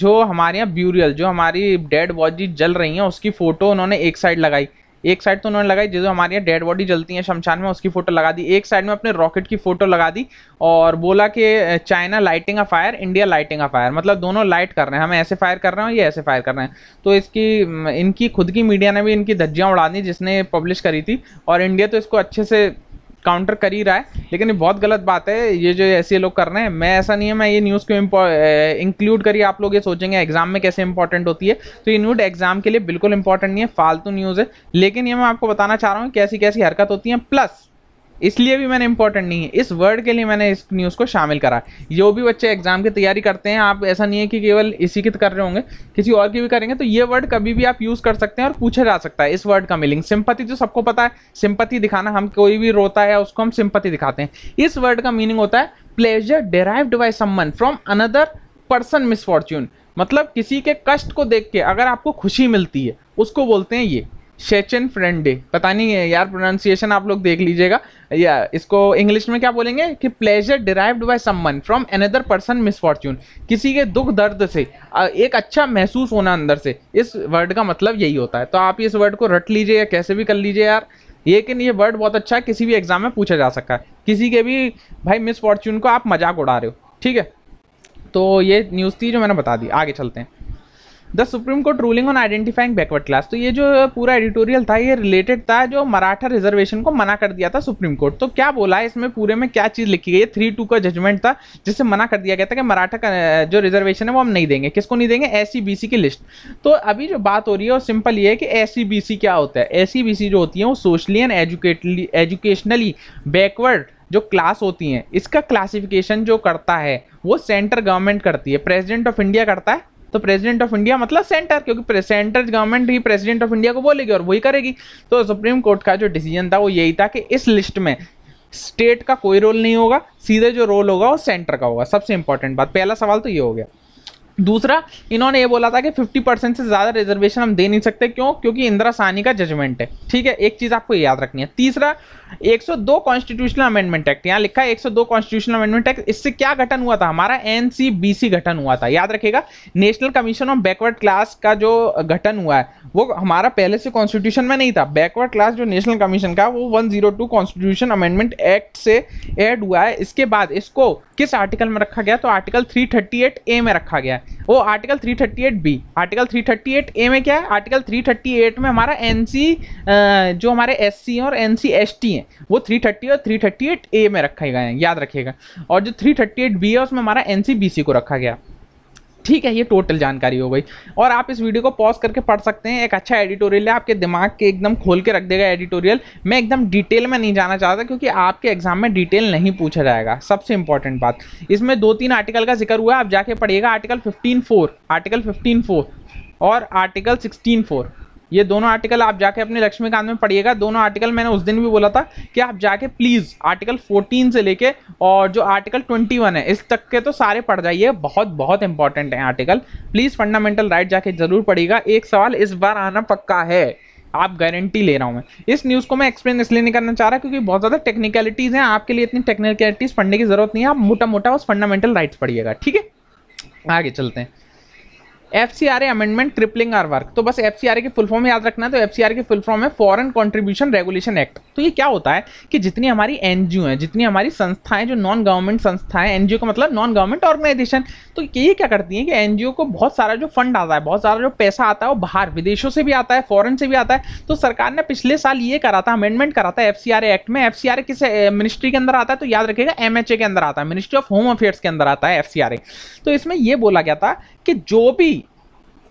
जो हमारे यहाँ ब्यूरियल जो हमारी डेड बॉडी जल रही हैं उसकी फ़ोटो उन्होंने एक साइड लगाई एक साइड तो उन्होंने लगाई जो हमारे यहाँ डेड बॉडी जलती है शमशान में उसकी फोटो लगा दी एक साइड में अपने रॉकेट की फोटो लगा दी और बोला कि China lighting a fire India lighting a fire मतलब दोनों लाइट कर रहे हैं हम ऐसे फायर कर रहे हैं और ये ऐसे फायर कर रहे हैं तो इसकी इनकी खुद की मीडिया ने भी इनकी धज्जियाँ उड़ा दी जिसने पब्लिश करी थी और इंडिया तो इसको अच्छे से काउंटर कर ही रहा है लेकिन ये बहुत गलत बात है ये जो ऐसे लोग कर रहे हैं मैं ऐसा नहीं है मैं ये न्यूज़ क्यों इंक्लूड करिए आप लोग ये सोचेंगे एग्जाम में कैसे इंपॉर्टेंट होती है तो ये न्यूज एग्जाम के लिए बिल्कुल इंपॉर्टेंट नहीं है फालतू न्यूज़ है लेकिन ये मैं आपको बताना चाह रहा हूँ कैसी कैसी हरकत होती है प्लस इसलिए भी मैंने इंपॉर्टेंट नहीं है इस वर्ड के लिए मैंने इस न्यूज़ को शामिल करा जो भी बच्चे एग्जाम की तैयारी करते हैं आप ऐसा नहीं है कि केवल इसी की कर रहे होंगे किसी और की भी करेंगे तो ये वर्ड कभी भी आप यूज़ कर सकते हैं और पूछा जा सकता है इस वर्ड का मीनिंग सिंपति जो सबको पता है सिंपति दिखाना हम कोई भी रोता है उसको हम सिंपति दिखाते हैं इस वर्ड का मीनिंग होता है pleasure derived by someone from another person misfortune मतलब किसी के कष्ट को देख के अगर आपको खुशी मिलती है उसको बोलते हैं ये शेचन फ्रेंडे पता नहीं है यार प्रोनाउंसिएशन आप लोग देख लीजिएगा या इसको इंग्लिश में क्या बोलेंगे कि pleasure derived by someone from another person misfortune किसी के दुख दर्द से एक अच्छा महसूस होना अंदर से इस वर्ड का मतलब यही होता है तो आप इस वर्ड को रट लीजिए या कैसे भी कर लीजिए यार लेकिन ये वर्ड बहुत अच्छा है किसी भी एग्जाम में पूछा जा सकता है किसी के भी भाई मिसफॉर्च्यून को आप मजाक उड़ा रहे हो ठीक है तो ये न्यूज़ थी जो मैंने बता दी आगे चलते हैं the supreme court ruling on identifying backward class तो ये जो पूरा एडिटोरियल था ये रिलेटेड था जो मराठा रिजर्वेशन को मना कर दिया था सुप्रीम कोर्ट तो क्या बोला है इसमें पूरे में क्या चीज़ लिखी गई है थ्री टू का जजमेंट था जिससे मना कर दिया गया था कि मराठा का जो रिजर्वेशन है वो हम नहीं देंगे किसको नहीं देंगे एस की लिस्ट तो अभी जो बात हो रही है वो सिंपल ये है कि एस क्या होता है एस जो होती है वो socially and educately educationally backward जो क्लास होती हैं इसका क्लासिफिकेशन जो करता है वो सेंटर गवर्नमेंट करती है प्रेसिडेंट ऑफ इंडिया करता है तो प्रेसिडेंट ऑफ इंडिया मतलब सेंटर क्योंकि सेंटर गवर्नमेंट ही प्रेसिडेंट ऑफ इंडिया को बोलेगी और वही करेगी तो सुप्रीम कोर्ट का जो डिसीजन था वो यही था कि इस लिस्ट में स्टेट का कोई रोल नहीं होगा सीधे जो रोल होगा वो सेंटर का होगा सबसे इंपॉर्टेंट बात पहला सवाल तो ये हो गया दूसरा इन्होंने ये बोला था कि 50 परसेंट से ज़्यादा रिजर्वेशन हम दे नहीं सकते क्यों क्योंकि इंदिरा सानी का जजमेंट है ठीक है एक चीज़ आपको याद रखनी है तीसरा 102 कॉन्स्टिट्यूशनल अमेंडमेंट एक्ट यहाँ लिखा है 102 कॉन्स्टिट्यूशनल अमेंडमेंट एक्ट इससे क्या गठन हुआ था हमारा एनसीबीसी गठन हुआ था याद रखेगा national commission of backward class का जो गठन हुआ है वो हमारा पहले से कॉन्स्टिट्यूशन में नहीं था बैकवर्ड क्लास जो नेशनल कमीशन का वो 102 जीरो कॉन्स्टिट्यूशन अमेंडमेंट एक्ट से एड हुआ है इसके बाद इसको किस आर्टिकल में रखा गया तो आर्टिकल थ्री ए में रखा गया वो article three B article three A में क्या है आर्टिकल थ्री में हमारा एन जो हमारे एस और एन सी है वो 330 और 338 ए में रखे गए हैं याद रखिएगा और जो 338 बी है उसमें हमारा एन को रखा गया ठीक है ये टोटल जानकारी हो गई और आप इस वीडियो को पॉज करके पढ़ सकते हैं एक अच्छा एडिटोरियल है आपके दिमाग के एकदम खोल के रख देगा एडिटोरियल मैं एकदम डिटेल में नहीं जाना चाहता क्योंकि आपके एग्जाम में डिटेल नहीं पूछा जाएगा सबसे इंपॉर्टेंट बात इसमें दो तीन आर्टिकल का जिक्र हुआ है आप जाके पढ़िएगा आर्टिकल फिफ्टीन आर्टिकल फिफ्टीन और आर्टिकल सिक्सटीन ये दोनों आर्टिकल आप जाके अपने लक्ष्मीकांत में पढ़िएगा दोनों आर्टिकल मैंने उस दिन भी बोला था कि आप जाके प्लीज़ आर्टिकल 14 से लेके और जो आर्टिकल 21 है इस तक के तो सारे पढ़ जाइए बहुत बहुत इंपॉर्टेंट है आर्टिकल प्लीज़ फंडामेंटल राइट जाके ज़रूर पढ़िएगा एक सवाल इस बार आना पक्का है आप गारंटी ले रहा हूँ मैं इस न्यूज़ को मैं एक्सप्लेन इसलिए नहीं करना चाह रहा क्योंकि बहुत ज़्यादा टेक्निकलिटीज़ हैं आपके लिए इतनी टेक्निकलिटीज़ पढ़ने की ज़रूरत नहीं है आप मोटा मोटा उस फंडामेंटल राइट्स पढ़िएगा ठीक है आगे चलते हैं F C R A amendment crippling our work तो बस एफ सी आर ए की फुल फॉर्म याद रखना है तो एफ सी आर की फुल फॉर्म है फॉरन कॉन्ट्रीब्यूशन रेगुलेशन एक्ट तो ये क्या होता है कि जितनी हमारी एन जी ओ हैं जितनी हमारी संस्थाएं जो नॉन गवर्नमेंट संस्थाएं एन जी ओ का मतलब नॉन गवर्नमेंट ऑर्गेनाइजेशन तो ये क्या करती हैं कि एन जी ओ को बहुत सारा जो फंड आता है बहुत सारा जो पैसा आता है वो बाहर विदेशों से भी आता है फॉरन से भी आता है तो सरकार ने पिछले साल ये करा था अमेंडमेंट करा था एफ सी आर एक्ट में एफ सी आर ए किस मिनिस्ट्री के अंदर आता है तो याद रखेगा एम एच ए के अंदर आता है मिनिस्ट्री ऑफ होम अफेयर्स के अंदर आता है एफ सी आर ए तो इसमें यह बोला गया था कि जो भी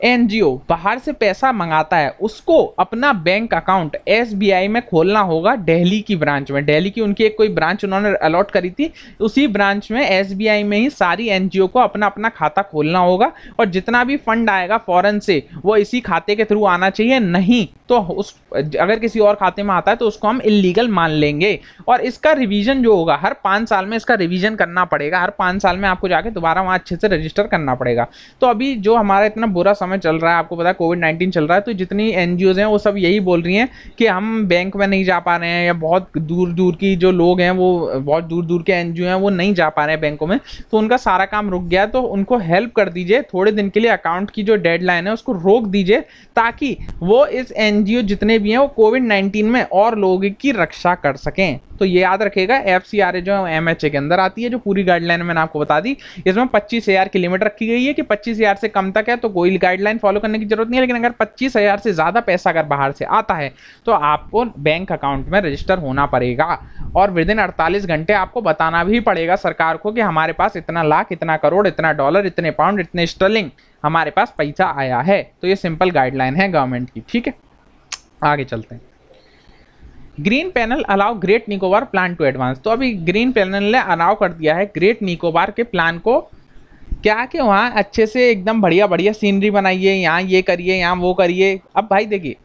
एनजीओ बाहर से पैसा मंगाता है उसको अपना बैंक अकाउंट एसबीआई में खोलना होगा दिल्ली की ब्रांच में दिल्ली की उनकी एक कोई ब्रांच उन्होंने अलॉट करी थी उसी ब्रांच में एसबीआई में ही सारी एनजीओ को अपना अपना खाता खोलना होगा और जितना भी फंड आएगा फॉरन से वो इसी खाते के थ्रू आना चाहिए नहीं तो उस अगर किसी और खाते में आता है तो उसको हम इलीगल मान लेंगे और इसका रिविजन जो होगा हर पाँच साल में इसका रिवीजन करना पड़ेगा हर पाँच साल में आपको जाके दोबारा वहाँ अच्छे से रजिस्टर करना पड़ेगा तो अभी जो हमारा इतना बुरा समय समय चल रहा है आपको पता है कोविड नाइन्टीन चल रहा है तो जितनी एन हैं वो सब यही बोल रही हैं कि हम बैंक में नहीं जा पा रहे हैं या बहुत दूर दूर की जो लोग हैं वो बहुत दूर दूर के एन हैं वो नहीं जा पा रहे हैं बैंकों में तो उनका सारा काम रुक गया तो उनको हेल्प कर दीजिए थोड़े दिन के लिए अकाउंट की जो डेडलाइन है उसको रोक दीजिए ताकि वो इस एन जितने भी हैं वो कोविड नाइन्टीन में और लोगों की रक्षा कर सकें तो ये याद रखेगा एफ सी आर ए जो एम एच ए के अंदर आती है जो पूरी गाइडलाइन मैंने आपको बता दी इसमें पच्चीस हज़ार की लिमिट रखी गई है कि पच्चीस हज़ार से कम तक है तो कोई गाइडलाइन फॉलो करने की जरूरत नहीं है लेकिन अगर पच्चीस हज़ार से ज़्यादा पैसा अगर बाहर से आता है तो आपको बैंक अकाउंट में रजिस्टर होना पड़ेगा और विद इन अड़तालीस घंटे आपको बताना भी पड़ेगा सरकार को कि हमारे पास इतना लाख इतना करोड़ इतना डॉलर इतने पाउंड इतने स्टर्लिंग हमारे पास पैसा आया है तो ये सिंपल गाइडलाइन है गवर्नमेंट की ठीक है आगे चलते हैं green panel allow great Nicobar plan to advance तो अभी ग्रीन पैनल ने अलाउ कर दिया है ग्रेट निकोबार के प्लान को क्या कि वहाँ अच्छे से एकदम बढ़िया बढ़िया सीनरी बनाइए यहाँ ये करिए यहाँ वो करिए अब भाई देखिए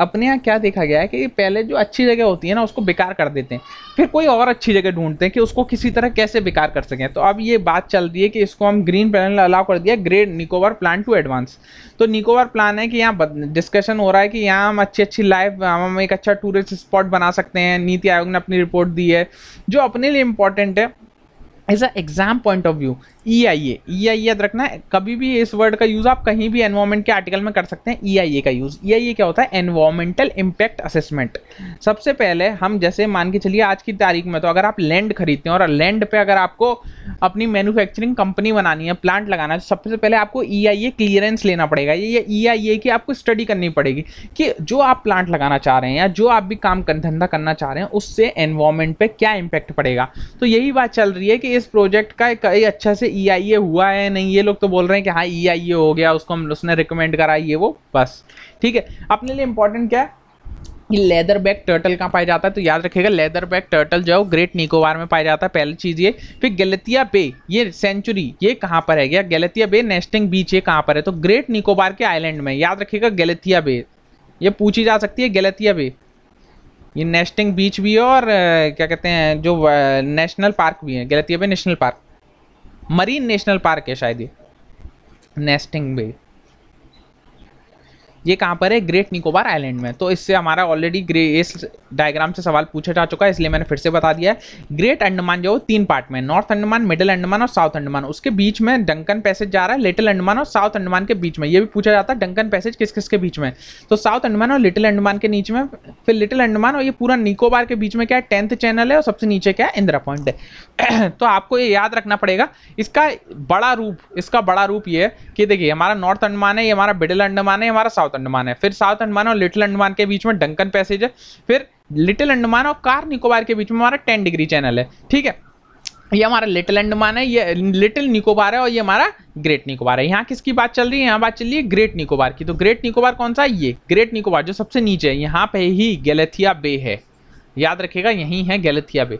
अपने यहाँ क्या देखा गया है कि पहले जो अच्छी जगह होती है ना उसको बेकार कर देते हैं फिर कोई और अच्छी जगह ढूंढते हैं कि उसको किसी तरह कैसे बेकार कर सकें तो अब ये बात चल रही है कि इसको हम ग्रीन पैनल अलाउ कर दिया great Nicobar plan to advance तो निकोबार प्लान है कि यहाँ डिस्कशन हो रहा है कि यहाँ हम अच्छी अच्छी लाइफ हम एक अच्छा टूरिस्ट स्पॉट बना सकते हैं नीति आयोग ने अपनी रिपोर्ट दी है जो अपने लिए इम्पोर्टेंट है as a exam point of view E I A E I A रखना है कभी भी इस वर्ड का यूज़ आप कहीं भी एनवायरमेंट के आर्टिकल में कर सकते हैं ई आई ए का यूज़ ई आई ए क्या होता है एनवायरमेंटल इम्पैक्ट असेसमेंट सबसे पहले हम जैसे मान के चलिए आज की तारीख में तो अगर आप लैंड खरीदते हैं और लैंड पे अगर आपको अपनी मैन्युफैक्चरिंग कंपनी बनानी है प्लांट लगाना है तो सबसे पहले आपको ई आई ए क्लियरेंस लेना पड़ेगा ये ई आई ए की आपको स्टडी करनी पड़ेगी कि जो आप प्लांट लगाना चाह रहे हैं या जो आप भी काम कर, धंधा करना चाह रहे हैं उससे एनवायरमेंट पे क्या इम्पैक्ट पड़ेगा तो यही बात चल रही है कि इस प्रोजेक्ट का एक अच्छा से ई आई ए हुआ है नहीं ये लोग तो बोल रहे हैं कि हाँ ई आई ए हो गया उसको हम उसने रिकमेंड करा ये वो बस ठीक है अपने लिए इंपॉर्टेंट क्या है कि लेदर बैग टर्टल कहाँ पाया जाता है तो याद रखिएगा लेदर बैग टर्टल जो है वो ग्रेट निकोबार में पाया जाता है पहली चीज़ ये फिर गलतिया बे ये सेंचुरी ये कहाँ पर है गया गलतिया बे नेस्टिंग बीच ये कहाँ पर है तो ग्रेट निकोबार के आइलैंड में याद रखिएगा गलतिया बे ये पूछी जा सकती है गलतिया बे ये नेस्टिंग बीच भी है और क्या कहते हैं जो नेशनल पार्क भी है Galathea bay national park marine national park है शायद ये नेस्टिंग भी ये कहाँ पर है ग्रेट निकोबार आइलैंड में तो इससे हमारा ऑलरेडी ग्रे इस डायग्राम से सवाल पूछा जा चुका है इसलिए मैंने फिर से बता दिया है ग्रेट अंडमान जो तीन पार्ट में नॉर्थ अंडमान मिडिल अंडमान और साउथ अंडमान उसके बीच में डंकन पैसेज जा रहा है लिटिल अंडमान और साउथ अंडमान के बीच में ये भी पूछा जाता है डंकन पैसेज किस किस के बीच में तो साउथ अंडमान और लिटिल अंडमान के नीचे में फिर लिटिल अंडमान और ये पूरा निकोबार के बीच में क्या है टेंथ चैनल है और सबसे नीचे क्या है इंदिरा पॉइंट है [CLEARS THROAT] तो आपको ये याद रखना पड़ेगा इसका बड़ा रूप इसका बड़ा रूप ये है कि देखिए हमारा नॉर्थ अंडमान है ये हमारा मिडिल अंडमान है हमारा साउथ साउथ अंडमान है फिर साउथ अंडमान और लिटिल अंडमान के बीच में डंकन पैसेज है फिर लिटिल अंडमान और कार निकोबार के बीच में हमारा टेन डिग्री चैनल है ठीक है ये हमारा लिटिल अंडमान है ये लिटिल निकोबार है और ये हमारा ग्रेट निकोबार है यहाँ किसकी बात चल रही है यहाँ बात चल रही है ग्रेट निकोबार की तो ग्रेट निकोबार कौन सा है ये ग्रेट निकोबार जो सबसे नीचे है यहाँ पे ही गैलेथिया बे है याद रखिएगा यहीं है गैलेथिया बे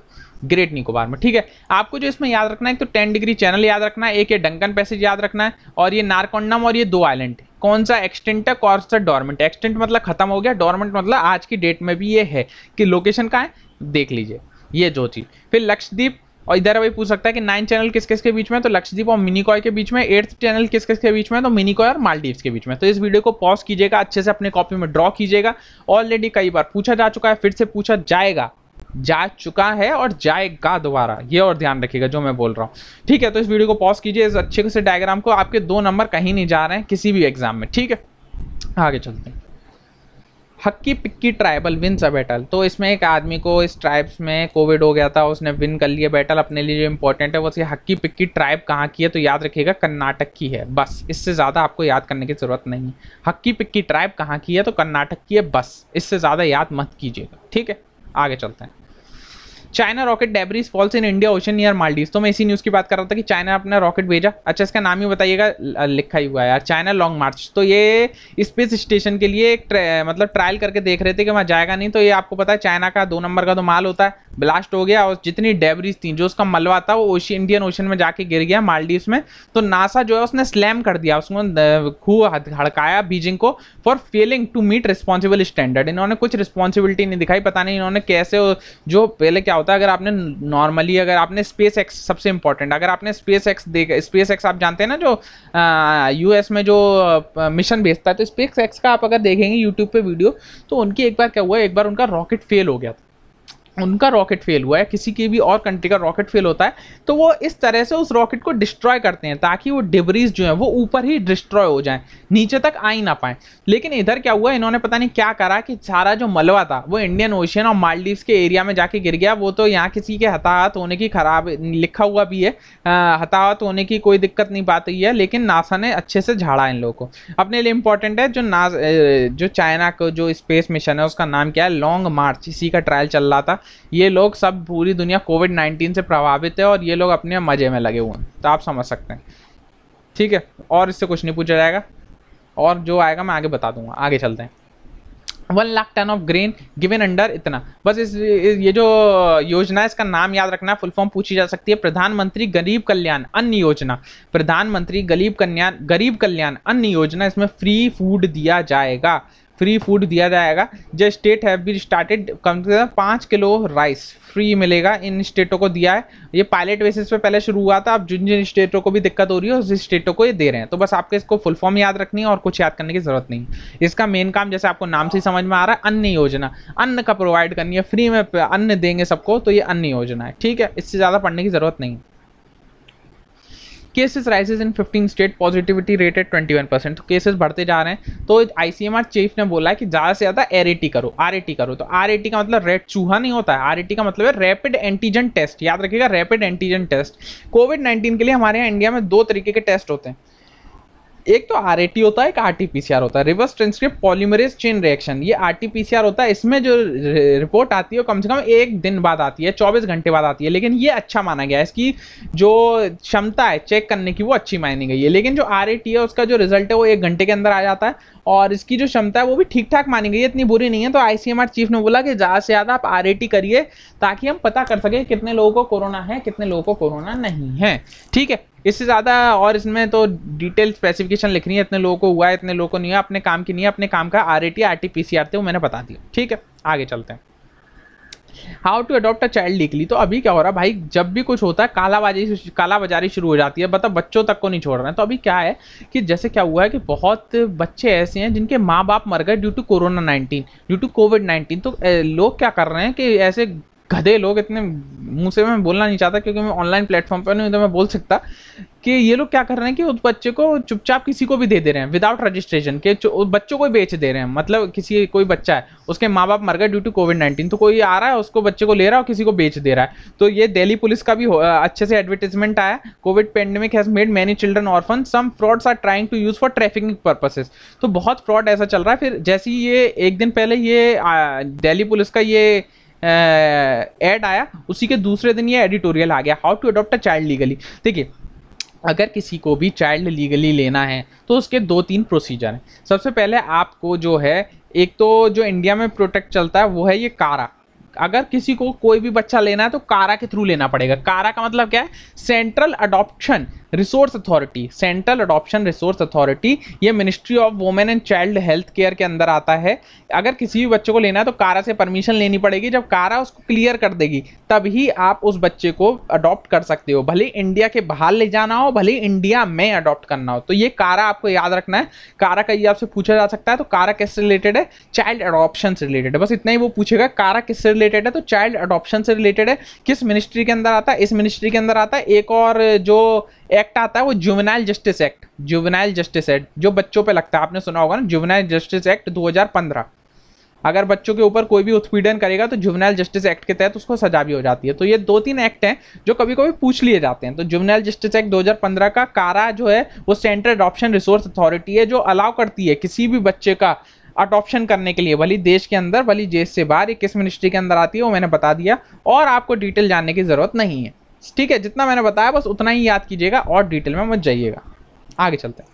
ग्रेट निकोबार में ठीक है आपको जो इसमें याद रखना है एक तो टेन डिग्री चैनल याद रखना है एक ये डंकन पैसेज याद रखना है और ये नारकोंडम और ये दो आइलैंड कौन सा एक्सटेंट है कौन सा डॉर्मेंट एक्सटेंट मतलब खत्म हो गया डॉर्मेंट मतलब आज की डेट में भी ये है कि लोकेशन कहाँ है देख लीजिए ये जो चीज़ फिर लक्षद्वीप और इधर अभी पूछ सकता है कि नाइन चैनल किस किस के बीच में तो लक्षद्वीप और मिनिकॉय के बीच में एट्थ चैनल किस किस के बीच में तो मिनिकॉय और मालदीव के बीच में तो इस वीडियो को पॉज कीजिएगा अच्छे से अपने कॉपी में ड्रॉ कीजिएगा ऑलरेडी कई बार पूछा जा चुका है फिर से पूछा जाएगा जा चुका है और जाएगा दोबारा ये और ध्यान रखिएगा जो मैं बोल रहा हूँ ठीक है तो इस वीडियो को पॉज कीजिए इस अच्छे से डायग्राम को आपके दो नंबर कहीं नहीं जा रहे हैं किसी भी एग्जाम में ठीक है आगे चलते हैं Hakki Pikki tribal wins a battle तो इसमें एक आदमी को इस ट्राइब्स में कोविड हो गया था उसने विन कर लिया बैटल अपने लिए जो इंपॉर्टेंट है वो उसकी हक्की पिक्की ट्राइब कहाँ की है तो याद रखिएगा कर्नाटक की है बस इससे ज़्यादा आपको याद करने की ज़रूरत नहीं है हक्की पिक्की ट्राइब कहाँ की है तो कर्नाटक की है बस इससे ज़्यादा याद मत कीजिएगा ठीक है आगे चलते हैं China rocket debris falls in India ocean near Maldives तो मैं इसी न्यूज़ की बात कर रहा था कि चाइना अपना रॉकेट भेजा अच्छा इसका नाम ही बताइएगा लिखा ही हुआ है यार चाइना लॉन्ग मार्च तो ये स्पेस स्टेशन के लिए एक ट्रे, मतलब ट्रायल करके देख रहे थे कि वहाँ जाएगा नहीं तो ये आपको पता है चाइना का दो नंबर का तो माल होता है ब्लास्ट हो गया और जितनी डेबरीज थी जो उसका मलवा था वो ओशी इंडियन ओशन में जाके गिर गया मालदीव में तो नासा जो है उसने स्लैम कर दिया उसको खूह हड़काया बीजिंग को for failing to meet responsible standard इन्होंने कुछ रिस्पॉन्सिबिलिटी नहीं दिखाई पता नहीं इन्होंने कैसे जो पहले क्या होता है अगर आपने नॉर्मली अगर आपने स्पेस एक्स सबसे इंपॉर्टेंट अगर आपने स्पेस एक्स देख स्पेस एक्स आप जानते हैं ना जो यू में जो मिशन भेजता है तो स्पेस एक्स का आप अगर देखेंगे यूट्यूब पर वीडियो तो उनकी एक बार क्या हुआ एक बार उनका रॉकेट फेल हो गया था उनका रॉकेट फेल हुआ है किसी की भी और कंट्री का रॉकेट फेल होता है तो वो इस तरह से उस रॉकेट को डिस्ट्रॉय करते हैं ताकि वो डिबरीज जो है वो ऊपर ही डिस्ट्रॉय हो जाए नीचे तक आ ही ना पाए लेकिन इधर क्या हुआ इन्होंने पता नहीं क्या करा कि सारा जो मलबा था वो इंडियन ओशियन और मालदीव के एरिया में जाके गिर गया वो तो यहाँ किसी के हताहत होने की खराब लिखा हुआ भी है हताहत होने की कोई दिक्कत नहीं बात हुई है लेकिन नासा ने अच्छे से झाड़ा इन लोगों को अपने लिए इंपॉर्टेंट है जो ना जो चाइना का जो स्पेस मिशन है उसका नाम क्या है लॉन्ग मार्च इसी का ट्रायल चल रहा था ये लोग सब पूरी दुनिया कोविड नाइन्टीन से प्रभावित है और ये लोग अपने मज़े में लगे हुए हैं तो आप समझ सकते हैं ठीक है और इससे कुछ नहीं पूछा जाएगा और जो आएगा मैं आगे बता दूंगा आगे चलते हैं one lakh ton of grain given under इतना बस इस ये जो योजना है इसका नाम याद रखना है फुल फॉर्म पूछी जा सकती है प्रधानमंत्री गरीब कल्याण अन्न योजना प्रधानमंत्री गरीब कल्याण गरीब कल्याण अन्न योजना इसमें फ्री फूड दिया जाएगा फ्री फूड दिया जाएगा जो स्टेट हैव बी स्टार्टेड कम से कम पाँच किलो राइस फ्री मिलेगा इन स्टेटों को दिया है ये पायलट बेसिस पे पहले शुरू हुआ था अब जिन जिन स्टेटों को भी दिक्कत हो रही है उस स्टेटों को ये दे रहे हैं तो बस आपके इसको फुल फॉर्म याद रखनी है और कुछ याद करने की ज़रूरत नहीं इसका मेन काम जैसे आपको नाम से ही समझ में आ रहा है अन्न योजना अन्न का प्रोवाइड करनी है फ्री में अन्न देंगे सबको तो ये अन्न योजना है ठीक है इससे ज़्यादा पढ़ने की ज़रूरत नहीं cases rises in 15 state positivity rate twenty one percent तो केसेस बढ़ते जा रहे हैं तो आईसीएमआर चीफ ने बोला है कि ज़्यादा से ज़्यादा एर करो आर करो तो आर का मतलब रेड चूहा नहीं होता है आर का मतलब है रैपिड एंटीजन टेस्ट याद रखिएगा rapid antigen test covid nineteen के लिए हमारे यहाँ इंडिया में दो तरीके के टेस्ट होते हैं एक तो आर होता है एक आर टी होता है reverse transcript polymerase chain reaction ये आर टी होता है इसमें जो रिपोर्ट आती है कम से कम एक दिन बाद आती है 24 घंटे बाद आती है लेकिन ये अच्छा माना गया है इसकी जो क्षमता है चेक करने की वो अच्छी मानी गई है लेकिन जो आर है उसका जो रिजल्ट है वो एक घंटे के अंदर आ जाता है और इसकी जो क्षमता है वो भी ठीक ठाक मानी गई है इतनी बुरी नहीं है तो आई चीफ ने बोला कि ज़्यादा से ज़्यादा आप आर करिए ताकि हम पता कर सकें कितने लोगों को कोरोना है कितने लोगों को कोरोना नहीं है ठीक है इससे ज़्यादा और इसमें तो डिटेल स्पेसिफिकेशन लिखनी है इतने लोगों को हुआ है इतने लोगों को नहीं है अपने काम की नहीं है अपने काम का R A T R T P C R थे वो मैंने बता दिया ठीक है आगे चलते हैं how to adopt a child legally तो अभी क्या हो रहा है भाई जब भी कुछ होता है कालाबाजी कालाबाजारी शुरू हो जाती है मतलब बच्चों तक को नहीं छोड़ रहे हैं तो अभी क्या है कि जैसे क्या हुआ है कि बहुत बच्चे ऐसे हैं जिनके माँ बाप मर गए due to corona nineteen due to covid nineteen तो लोग क्या कर रहे हैं कि ऐसे गधे लोग इतने मुंह से मैं बोलना नहीं चाहता क्योंकि मैं ऑनलाइन प्लेटफॉर्म पर नहीं तो मैं बोल सकता कि ये लोग क्या कर रहे हैं कि उस बच्चे को चुपचाप किसी को भी दे दे रहे हैं विदाउट रजिस्ट्रेशन के बच्चों को बेच दे रहे हैं मतलब किसी कोई बच्चा है उसके माँ बाप मर गए ड्यू टू कोविड नाइन्टीन तो कोई आ रहा है उसको बच्चे को ले रहा है और किसी को बेच दे रहा है तो ये दिल्ली पुलिस का भी अच्छे से एडवर्टीजमेंट आया covid pandemic has made many children orphan some frauds are trying to use for trafficking purposes तो बहुत फ्रॉड ऐसा चल रहा है फिर जैसे ये एक दिन पहले ये दिल्ली पुलिस का ये एड आया उसी के दूसरे दिन ये एडिटोरियल आ गया how to adopt a child legally देखिए अगर किसी को भी चाइल्ड लीगली लेना है तो उसके दो तीन प्रोसीजर हैं सबसे पहले आपको जो है एक तो जो इंडिया में प्रोटेक्ट चलता है वो है ये कारा अगर किसी को कोई भी बच्चा लेना है तो कारा के थ्रू लेना पड़ेगा कारा का मतलब क्या है central adoption resource authority central adoption resource authority ये ministry of women and child health care के अंदर आता है अगर किसी भी बच्चे को लेना है तो कारा से परमिशन लेनी पड़ेगी जब कारा उसको क्लियर कर देगी तभी आप उस बच्चे को अडॉप्ट कर सकते हो भले इंडिया के बाहर ले जाना हो भले इंडिया में अडॉप्ट करना हो तो ये कारा आपको याद रखना है कारा का ये आपसे पूछा जा सकता है तो कारा किससे रिलेटेड है चाइल्ड अडॉप्शन से रिलेटेड है बस इतना ही वो पूछेगा कारा किससे रिलेटेड है तो चाइल्ड अडॉप्शन से रिलेटेड है किस मिनिस्ट्री के अंदर आता है इस मिनिस्ट्री के अंदर आता है एक और जो एक्ट आता है वो juvenile justice act juvenile justice act जो बच्चों पे लगता है आपने सुना होगा ना जुवेनाइल जस्टिस एक्ट 2015 अगर बच्चों के ऊपर कोई भी उत्पीड़न करेगा तो जुवेनाइल जस्टिस एक्ट के तहत उसको सजा भी हो जाती है तो ये दो तीन एक्ट हैं जो कभी कभी पूछ लिए जाते हैं तो जुवेनाइल जस्टिस एक्ट 2015 का कारा जो है वो सेंट्रल अडॉप्शन रिसोर्स अथॉरिटी है जो अलाउ करती है किसी भी बच्चे का अडॉप्शन करने के लिए भली देश के अंदर भली जेस से बाहर ये किस मिनिस्ट्री के अंदर आती है वो मैंने बता दिया और आपको डिटेल जानने की ज़रूरत नहीं है ठीक है जितना मैंने बताया बस उतना ही याद कीजिएगा और डिटेल में मत जाइएगा आगे चलते हैं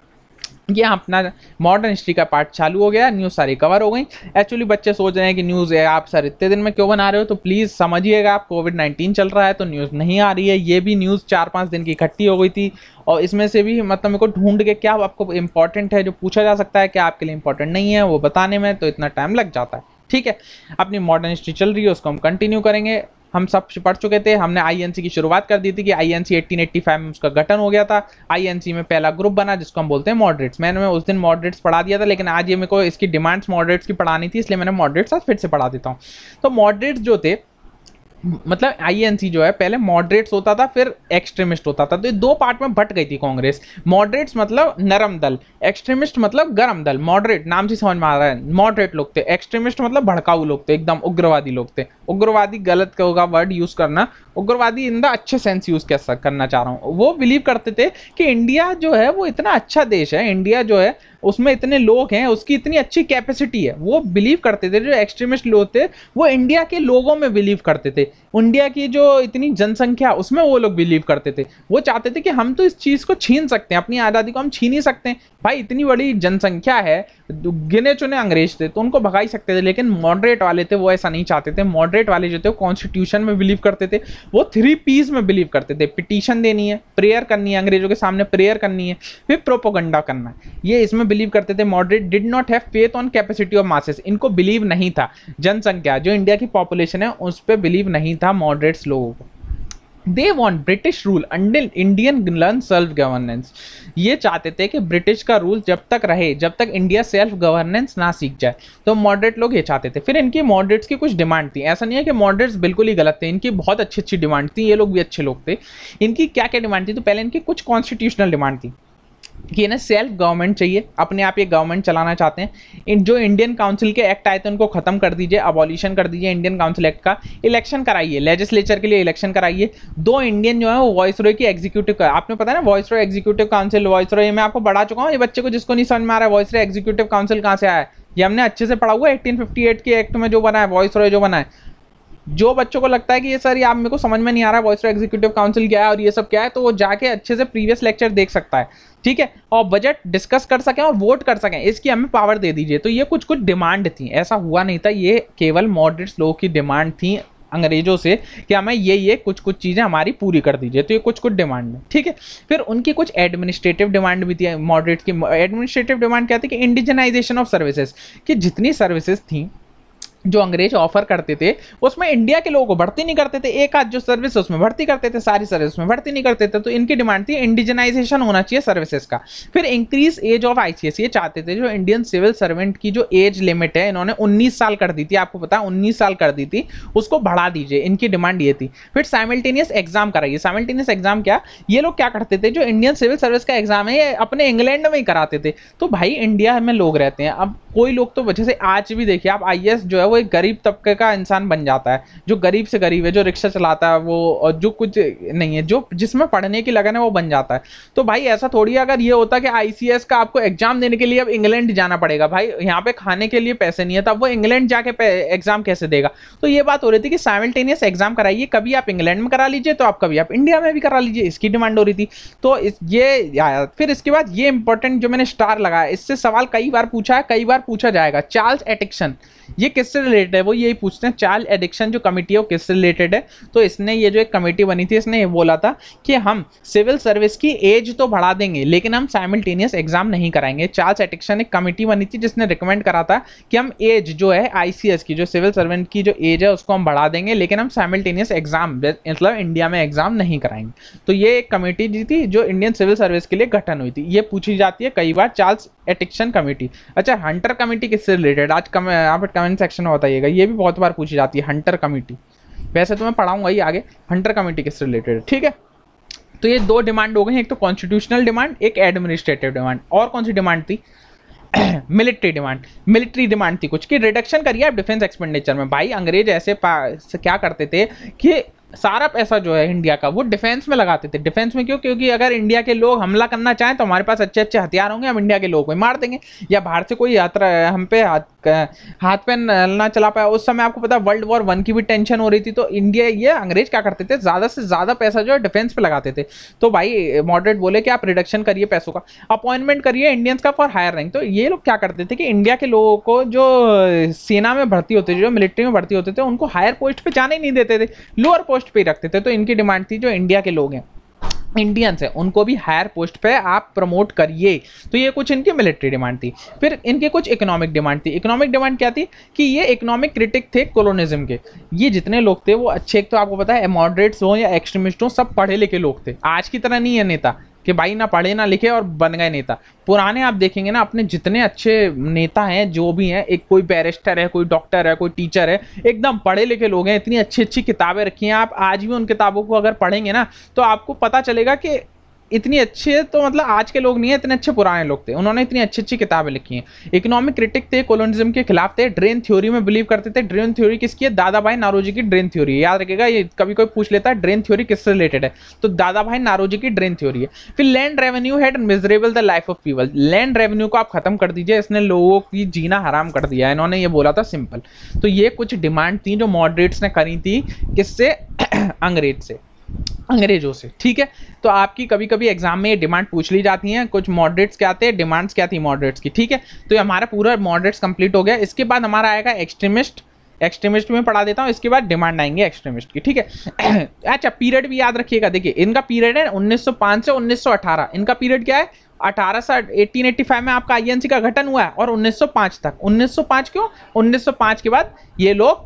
ये अपना मॉडर्न हिस्ट्री का पार्ट चालू हो गया न्यूज़ सारी कवर हो गई एक्चुअली बच्चे सोच रहे हैं कि न्यूज़ है आप सर इतने दिन में क्यों बना रहे हो तो प्लीज़ समझिएगा आप कोविड नाइन्टीन चल रहा है तो न्यूज़ नहीं आ रही है ये भी न्यूज़ चार पाँच दिन की इकट्ठी हो गई थी और इसमें से भी मतलब मेरे को ढूंढ के क्या आपको इंपॉर्टेंट है जो पूछा जा सकता है क्या आपके लिए इंपॉर्टेंट नहीं है वो बताने में तो इतना टाइम लग जाता है ठीक है अपनी मॉडर्न हिस्ट्री चल रही है उसको हम कंटिन्यू करेंगे हम सब पढ़ चुके थे हमने आईएनसी की शुरुआत कर दी थी कि आईएनसी 1885 में उसका गठन हो गया था आईएनसी में पहला ग्रुप बना जिसको हम बोलते हैं मॉडरेट्स मैंने उस दिन मॉडरेट्स पढ़ा दिया था लेकिन आज ये मेरे को इसकी डिमांड्स मॉडरेट्स की पढ़ानी थी इसलिए मैंने मॉडरेट्स आज फिर से पढ़ा देता हूँ तो मॉडरेट्स जो थे मतलब आईएनसी जो है पहले मॉडरेट्स होता था फिर एक्सट्रीमिस्ट होता था तो ये दो पार्ट में बट गई थी कांग्रेस मॉडरेट्स मतलब नरम दल एक्सट्रीमिस्ट मतलब गरम दल मॉडरेट नाम से समझ में आ रहा है मॉडरेट लोग थे एक्सट्रीमिस्ट मतलब भड़काऊ लोग थे एकदम उग्रवादी लोग थे उग्रवादी गलत होगा वर्ड यूज करना उग्रवादी इन द अच्छे सेंस यूज करना चाह रहा हूँ वो बिलीव करते थे कि इंडिया जो है वो इतना अच्छा देश है इंडिया जो है उसमें इतने लोग हैं उसकी इतनी अच्छी कैपेसिटी है वो बिलीव करते थे जो एक्सट्रीमिस्ट लोग थे वो इंडिया के लोगों में बिलीव करते थे इंडिया की जो इतनी जनसंख्या उसमें वो लोग बिलीव करते थे वो चाहते थे कि हम तो इस चीज़ को छीन सकते हैं अपनी आज़ादी को हम छीन ही सकते हैं भाई इतनी बड़ी जनसंख्या है गिने चुने अंग्रेज थे तो उनको भगा ही सकते थे लेकिन मॉडरेट वाले थे वो ऐसा नहीं चाहते थे मॉडरेट मॉडरेट वाले जो थे कॉन्स्टिट्यूशन में बिलीव करते थे वो थ्री पीस में बिलीव करते थे पिटीशन देनी है प्रेयर करनी है अंग्रेजों के सामने प्रेयर करनी है फिर प्रोपोगंडा करना है ये इसमें बिलीव करते थे moderate did not have faith on capacity of masses इनको बिलीव नहीं था जनसंख्या जो इंडिया की पॉपुलेशन है उस पर बिलीव नहीं था मॉडरेट्स लोगों को they want British rule until Indian learn self governance ये चाहते थे कि ब्रिटिश का रूल जब तक रहे जब तक इंडिया सेल्फ गवर्नेंस ना सीख जाए तो मॉडरेट लोग ये चाहते थे फिर इनकी मॉडरेट्स की कुछ डिमांड थी ऐसा नहीं है कि मॉडरेट्स बिल्कुल ही गलत थे इनकी बहुत अच्छी अच्छी डिमांड थी ये लोग भी अच्छे लोग थे इनकी क्या क्या डिमांड थी तो पहले इनकी कुछ कॉन्स्टिट्यूशनल डिमांड थी कि ना सेल्फ गवर्नमेंट चाहिए अपने आप ये गवर्नमेंट चलाना चाहते हैं इन जो इंडियन काउंसिल के एक्ट आए थे उनको ख़त्म कर दीजिए अबॉलिशन कर दीजिए इंडियन काउंसिल एक्ट का इलेक्शन कराइए लेजिस्लेचर के लिए इलेक्शन कराइए दो इंडियन जो है वो वॉइस रॉय की एग्जीक्यूटिव का आपने पता है ना viceroy executive council viceroy मैं आपको बढ़ा चुका हूँ ये बच्चे को जिसको नहीं समझ में आ रहा है वॉइस रॉय एग्जीक्यूटिव काउंसिल कहाँ से आया है ये हमने अच्छे से पढ़ा हुआ फिफ्टी एट के एक्ट में जो बना है वॉइस रॉय जो बना है जो बच्चों को लगता है कि ये सर ये आप मेरे को समझ में नहीं आ रहा है वॉइस रॉय एग्जीक्यूटिव काउंसिल क्या है और ये सब क्या है तो वो जाके अच्छे से प्रीवियस लेक्चर देख सकता है ठीक है और बजट डिस्कस कर सकें और वोट कर सकें इसकी हमें पावर दे दीजिए तो ये कुछ कुछ डिमांड थी ऐसा हुआ नहीं था ये केवल मॉडरेट्स लोगों की डिमांड थी अंग्रेजों से कि हमें ये ये कुछ कुछ चीज़ें हमारी पूरी कर दीजिए तो ये कुछ कुछ डिमांड है ठीक है फिर उनकी कुछ एडमिनिस्ट्रेटिव डिमांड भी थी मॉडरेट की एडमिनिस्ट्रेटिव डिमांड क्या थी कि इंडिजनाइजेशन ऑफ सर्विसेज कि जितनी सर्विसेज थी जो अंग्रेज ऑफर करते थे उसमें इंडिया के लोगों को भर्ती नहीं करते थे एक आध जो सर्विस उसमें भर्ती करते थे सारी सर्विस में भर्ती नहीं करते थे तो इनकी डिमांड थी इंडिजनाइजेशन होना चाहिए सर्विसेज का फिर इंक्रीज एज ऑफ एस ये चाहते थे जो इंडियन सिविल सर्वेंट की जो एज लिमिट है इन्होंने उन्नीस साल कर दी थी आपको पता उन्नीस साल कर दी थी उसको बढ़ा दीजिए इनकी डिमांड ये थी फिर साइमल्टेनियस एग्जाम कराइए साइमल्टेनियस एग्जाम क्या ये लोग क्या करते थे जो इंडियन सिविल सर्विस का एग्जाम है ये अपने इंग्लैंड में ही कराते थे तो भाई इंडिया में लोग रहते हैं अब कोई लोग तो वजह से आज भी देखिए आप आई जो है वो एक गरीब तबके का इंसान बन जाता है जो गरीब से गरीब है जो रिक्शा चलाता है वो और जो कुछ नहीं है जो जिसमें पढ़ने की लगन है वो बन जाता है तो भाई ऐसा थोड़ी अगर ये होता कि आई का आपको एग्जाम देने के लिए अब इंग्लैंड जाना पड़ेगा भाई यहाँ पे खाने के लिए पैसे नहीं है तब वो इंग्लैंड जाके एग्जाम कैसे देगा तो ये बात हो रही थी कि साइमल्टेनियस एग्जाम कराइए कभी आप इंग्लैंड में करा लीजिए तो आप कभी आप इंडिया में भी करा लीजिए इसकी डिमांड हो रही थी तो इस ये आया फिर इसके बाद ये इंपॉर्टेंट जो मैंने स्टार लगाया इससे सवाल कई बार पूछा है कई बार पूछा जाएगा चार्ल्स एडिक्शन ये किससे रिलेटेड है वो यही पूछते हैं चार्ल्स एडिक्शन जो कमेटी है वो किससे रिलेटेड है तो इसने ये जो एक कमेटी बनी थी इसने ये बोला था कि हम सिविल सर्विस की एज तो बढ़ा देंगे लेकिन हम साइमल्टेनियस एग्जाम नहीं कराएंगे चार्ल्स एडिक्शन एक कमेटी बनी थी जिसने रिकमेंड करा था कि हम एज जो है आई की जो सिविल सर्वेंट की जो एज है उसको हम बढ़ा देंगे लेकिन हम साइमल्टेनियस एग्जाम मतलब इंडिया में एग्जाम नहीं कराएंगे तो ये एक कमेटी जी थी जो इंडियन सिविल सर्विस के लिए गठन हुई थी ये पूछी जाती है कई बार चार्ल्स एटिक्शन कमेटी अच्छा हंटर हंटर कमेटी किससे रिलेटेड आज कम यहाँ पर कमेंट सेक्शन में बताइएगा ये भी बहुत बार पूछी जाती है हंटर कमेटी वैसे तो मैं पढ़ाऊंगा ही आगे हंटर कमेटी किससे रिलेटेड ठीक है तो ये दो डिमांड हो गई एक तो कॉन्स्टिट्यूशनल डिमांड एक एडमिनिस्ट्रेटिव डिमांड और कौन सी डिमांड थी मिलिट्री डिमांड मिलिट्री डिमांड थी कुछ कि रिडक्शन करिए आप डिफेंस एक्सपेंडिचर में भाई अंग्रेज ऐसे क्या करते थे कि सारा पैसा जो है इंडिया का वो डिफेंस में लगाते थे डिफेंस में क्यों क्योंकि अगर इंडिया के लोग हमला करना चाहें तो हमारे पास अच्छे अच्छे हथियार होंगे हम इंडिया के लोग में मार देंगे या बाहर से कोई यात्रा हम पे हाथ हाथ पे ना चला पाया उस समय आपको पता वर्ल्ड वॉर वन की भी टेंशन हो रही थी तो इंडिया ये अंग्रेज क्या करते थे ज़्यादा से ज़्यादा पैसा जो है डिफेंस पे लगाते थे तो भाई मॉडरेट बोले कि आप रिडक्शन करिए पैसों का अपॉइंटमेंट करिए इंडियंस का फॉर हायर रैंक तो ये लोग क्या करते थे कि इंडिया के लोगों को जो सेना में भर्ती होते थे जो मिलिट्री में भर्ती होते थे उनको हायर पोस्ट पर जाने ही नहीं देते थे लोअर पोस्ट पोस्ट पे रखते थे तो इनकी डिमांड थी जो इंडिया के लोग हैं इंडियंस हैं उनको भी हायर पोस्ट पे आप प्रमोट करिए तो ये कुछ इनकी मिलिट्री डिमांड थी फिर इनके कुछ इकोनॉमिक डिमांड थी इकोनॉमिक डिमांड क्या थी कि ये इकोनॉमिक क्रिटिक थे कॉलोनिज्म के ये जितने लोग थे वो अच्छे एक तो आपको पता है मॉडरेट्स हों या एक्सट्रीमिस्ट हों सब पढ़े लिखे लोग थे आज की तरह नहीं है नेता कि भाई ना पढ़े ना लिखे और बन गए नेता पुराने आप देखेंगे ना अपने जितने अच्छे नेता हैं जो भी हैं एक कोई बैरिस्टर है कोई डॉक्टर है कोई टीचर है एकदम पढ़े लिखे लोग हैं इतनी अच्छी अच्छी किताबें रखी हैं आप आज भी उन किताबों को अगर पढ़ेंगे ना तो आपको पता चलेगा कि इतनी अच्छे तो मतलब आज के लोग नहीं है इतने अच्छे पुराने लोग थे उन्होंने इतनी अच्छी अच्छी किताबें लिखी हैं इकोनॉमिक क्रिटिक थे कोलोनिज्म के खिलाफ थे ड्रेन थ्योरी में बिलीव करते थे ड्रेन थ्योरी किसकी है दादा भाई नारोजी की ड्रेन थ्योरी याद रखेगा ये कभी कोई पूछ लेता है ड्रेन थ्योरी किससे रिलेटेड है तो दादा भाई नारोजी की ड्रेन थ्योरी है फिर land revenue had miserable the life of people land revenue को आप खत्म कर दीजिए इसने लोगों की जीना हराम कर दिया इन्होंने ये बोला था सिंपल तो ये कुछ डिमांड थी जो मॉडरेट्स ने करी थी किससे [COUGHS] अंग्रेज से अंग्रेजों से ठीक है तो आपकी कभी कभी एग्जाम में ये डिमांड पूछ ली जाती हैं कुछ मॉडरेट्स क्या थे डिमांड्स क्या थी मॉडरेट्स की ठीक है तो ये हमारा पूरा मॉडरेट्स कंप्लीट हो गया इसके बाद हमारा आएगा एक्सट्रीमिस्ट एक्सट्रीमिस्ट में पढ़ा देता हूँ इसके बाद डिमांड आएंगे एक्सट्रीमिस्ट की ठीक है [CLEARS THROAT] अच्छा पीरियड भी याद रखिएगा देखिए इनका पीरियड है 1905 से 1918 इनका पीरियड क्या है 18 से 1885 में आपका आईएनसी का गठन हुआ है और 1905 तक 1905 क्यों 1905 के बाद ये लोग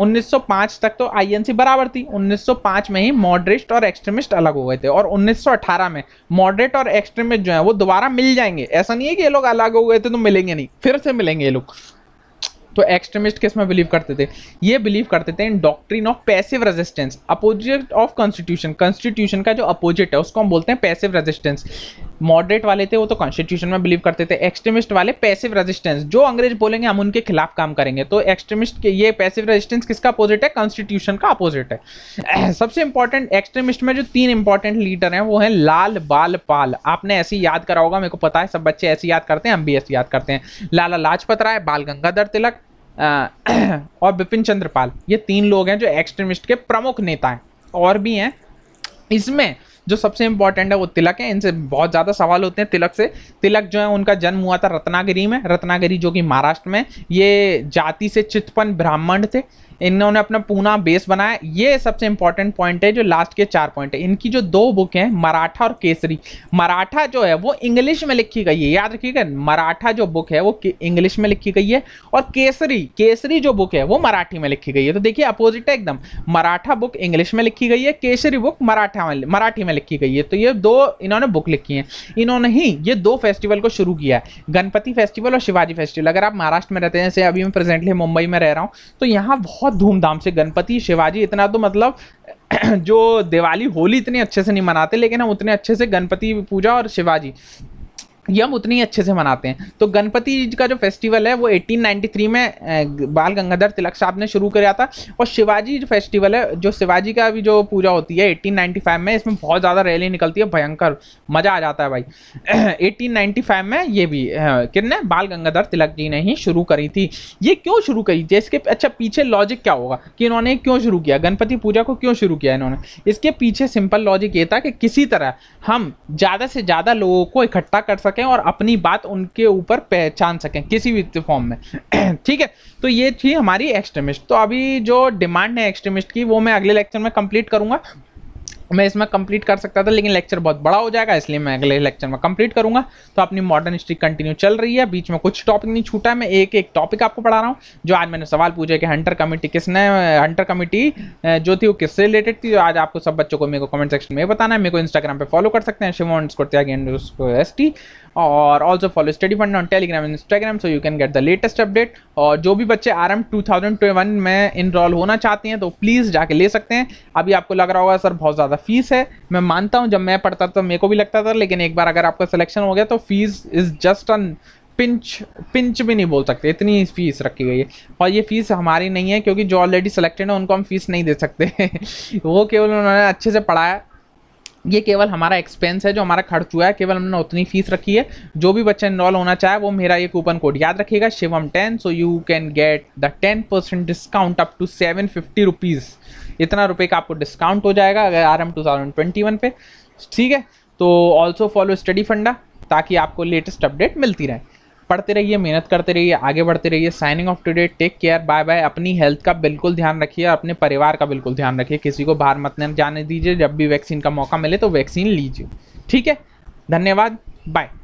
1905 तक तो आईएनसी बराबर थी 1905 में ही मॉडरेट और एक्सट्रीमिस्ट अलग हो गए थे और 1918 में मॉडरेट और एक्सट्रीमिस्ट जो है वो दोबारा मिल जाएंगे ऐसा नहीं है कि ये लोग अलग हो गए थे तो मिलेंगे नहीं फिर से मिलेंगे ये लोग तो एक्सट्रीमिस्ट किस में बिलीव करते थे ये बिलीव करते थे in doctrine of passive resistance opposite of constitution constitution का जो अपोजिट है उसको हम बोलते हैं पैसिव रेजिस्टेंस मॉडरेट वाले थे वो तो कॉन्स्टिट्यूशन में बिलीव करते थे एक्सट्रीमिस्ट वाले पैसिव रेजिस्टेंस जो अंग्रेज बोलेंगे हम उनके खिलाफ काम करेंगे तो एक्सट्रीमिस्ट के ये पैसिव रेजिस्टेंस किसका अपोजिट है कॉन्स्टिट्यूशन का अपोजिट है [CLEARS THROAT] सबसे इंपॉर्टेंट एक्सट्रीमिस्ट में जो तीन इंपॉर्टेंट लीडर हैं वो हैं लाल बाल पाल आपने ऐसे याद करा होगा मेरे को पता है सब बच्चे ऐसे याद करते हैं हम भी ऐसे याद करते हैं लाला लाजपत राय बाल गंगाधर तिलक [CLEARS THROAT] और बिपिन चंद्र पाल ये तीन लोग हैं जो एक्सट्रीमिस्ट के प्रमुख नेता हैं और भी हैं इसमें जो सबसे इंपॉर्टेंट है वो तिलक है इनसे बहुत ज़्यादा सवाल होते हैं तिलक से तिलक जो है उनका जन्म हुआ था रत्नागिरी में रत्नागिरी जो कि महाराष्ट्र में ये जाति से चितपन ब्राह्मण थे इन्होंने अपना पूना बेस बनाया ये सबसे इंपॉर्टेंट पॉइंट है जो लास्ट के चार पॉइंट है इनकी जो दो बुक हैं मराठा और केसरी मराठा जो है वो इंग्लिश में लिखी गई है याद रखिएगा मराठा जो बुक है वो इंग्लिश में लिखी गई है और केसरी केसरी जो बुक है वो मराठी में लिखी गई है तो देखिए अपोजिट है एकदम मराठा बुक इंग्लिश में लिखी गई है केसरी बुक मराठा में मराठी में लिखी गई है तो ये दो इन्होंने बुक लिखी है इन्होंने ही ये दो फेस्टिवल को शुरू किया है गणपति फेस्टिवल और शिवाजी फेस्टिवल अगर आप महाराष्ट्र में रहते हैं जैसे अभी मैं प्रेजेंटली मुंबई में रह रहा हूँ तो यहाँ बहुत बहुत धूमधाम से गणपति शिवाजी इतना तो मतलब [CLEARS THROAT] जो दिवाली होली इतने अच्छे से नहीं मनाते लेकिन हम उतने अच्छे से गणपति पूजा और शिवाजी यम उतनी अच्छे से मनाते हैं तो गणपति जी का जो फेस्टिवल है वो 1893 में बाल गंगाधर तिलक साहब ने शुरू कराया था और शिवाजी जो फेस्टिवल है जो शिवाजी का भी जो पूजा होती है 1895 में इसमें बहुत ज़्यादा रैली निकलती है भयंकर मज़ा आ जाता है भाई 1895 [CLEARS THROAT] में ये भी कितने बाल गंगाधर तिलक जी ने ही शुरू करी थी ये क्यों शुरू करी थी इसके अच्छा पीछे लॉजिक क्या होगा कि इन्होंने क्यों शुरू किया गणपति पूजा को क्यों शुरू किया इन्होंने इसके पीछे सिंपल लॉजिक ये था कि किसी तरह हम ज़्यादा से ज़्यादा लोगों को इकट्ठा कर सकते सकें और अपनी बात उनके ऊपर पहचान सकें किसी भी फॉर्म में [CLEARS THROAT] ठीक है तो ये थी हमारी एक्सट्रीमिस्ट तो अभी जो डिमांड है एक्सट्रीमिस्ट की वो मैं अगले लेक्चर में कंप्लीट करूंगा मैं इसमें कंप्लीट कर सकता था लेकिन लेक्चर बहुत बड़ा हो जाएगा इसलिए मैं अगले लेक्चर में कंप्लीट करूंगा तो अपनी मॉडर्न हिस्ट्री कंटिन्यू चल रही है बीच में कुछ टॉपिक नहीं छूटा है मैं एक एक टॉपिक आपको पढ़ा रहा हूँ जो आज मैंने सवाल पूछा कि हंटर कमेटी किसने हंटर कमेटी जो थी वो किससे रिलेटेड थी आज आपको सब बच्चों को मेरे को कमेंट सेक्शन में बताना है मेरे को इंस्टाग्राम पर फॉलो कर सकते हैं शिवोन को त्यागी एस टी और also follow study fund on telegram and instagram so you can get the latest update और जो भी बच्चे R M two thousand twenty one में इनरोल होना चाहते हैं तो प्लीज़ जाके ले सकते हैं अभी आपको लग रहा होगा सर बहुत ज़्यादा फीस है मैं मानता हूँ जब मैं पढ़ता था तो मेरे को भी लगता था लेकिन एक बार अगर आपका सिलेक्शन हो गया तो fees is just an pinch pinch भी नहीं बोल सकते इतनी फीस रखी गई है और ये फीस हमारी नहीं है क्योंकि जो ऑलरेडी सेलेक्टेड है उनको हम फीस नहीं दे सकते [LAUGHS] वो केवल उन्होंने अच्छे से पढ़ाया ये केवल हमारा एक्सपेंस है जो हमारा खर्च हुआ है केवल हमने उतनी फीस रखी है जो भी बच्चा इनरोल होना चाहे वो मेरा ये कूपन कोड याद रखिएगा Shivam ten so you can get the ten percent discount up to seven fifty rupees इतना रुपये का आपको डिस्काउंट हो जाएगा अगर R M two thousand twenty one पे ठीक है तो ऑल्सो फॉलो स्टडी फंडा ताकि आपको लेटेस्ट अपडेट मिलती रहे पढ़ते रहिए मेहनत करते रहिए आगे बढ़ते रहिए signing off today take care bye bye अपनी हेल्थ का बिल्कुल ध्यान रखिए अपने परिवार का बिल्कुल ध्यान रखिए किसी को बाहर मत जाने दीजिए जब भी वैक्सीन का मौका मिले तो वैक्सीन लीजिए ठीक है धन्यवाद बाय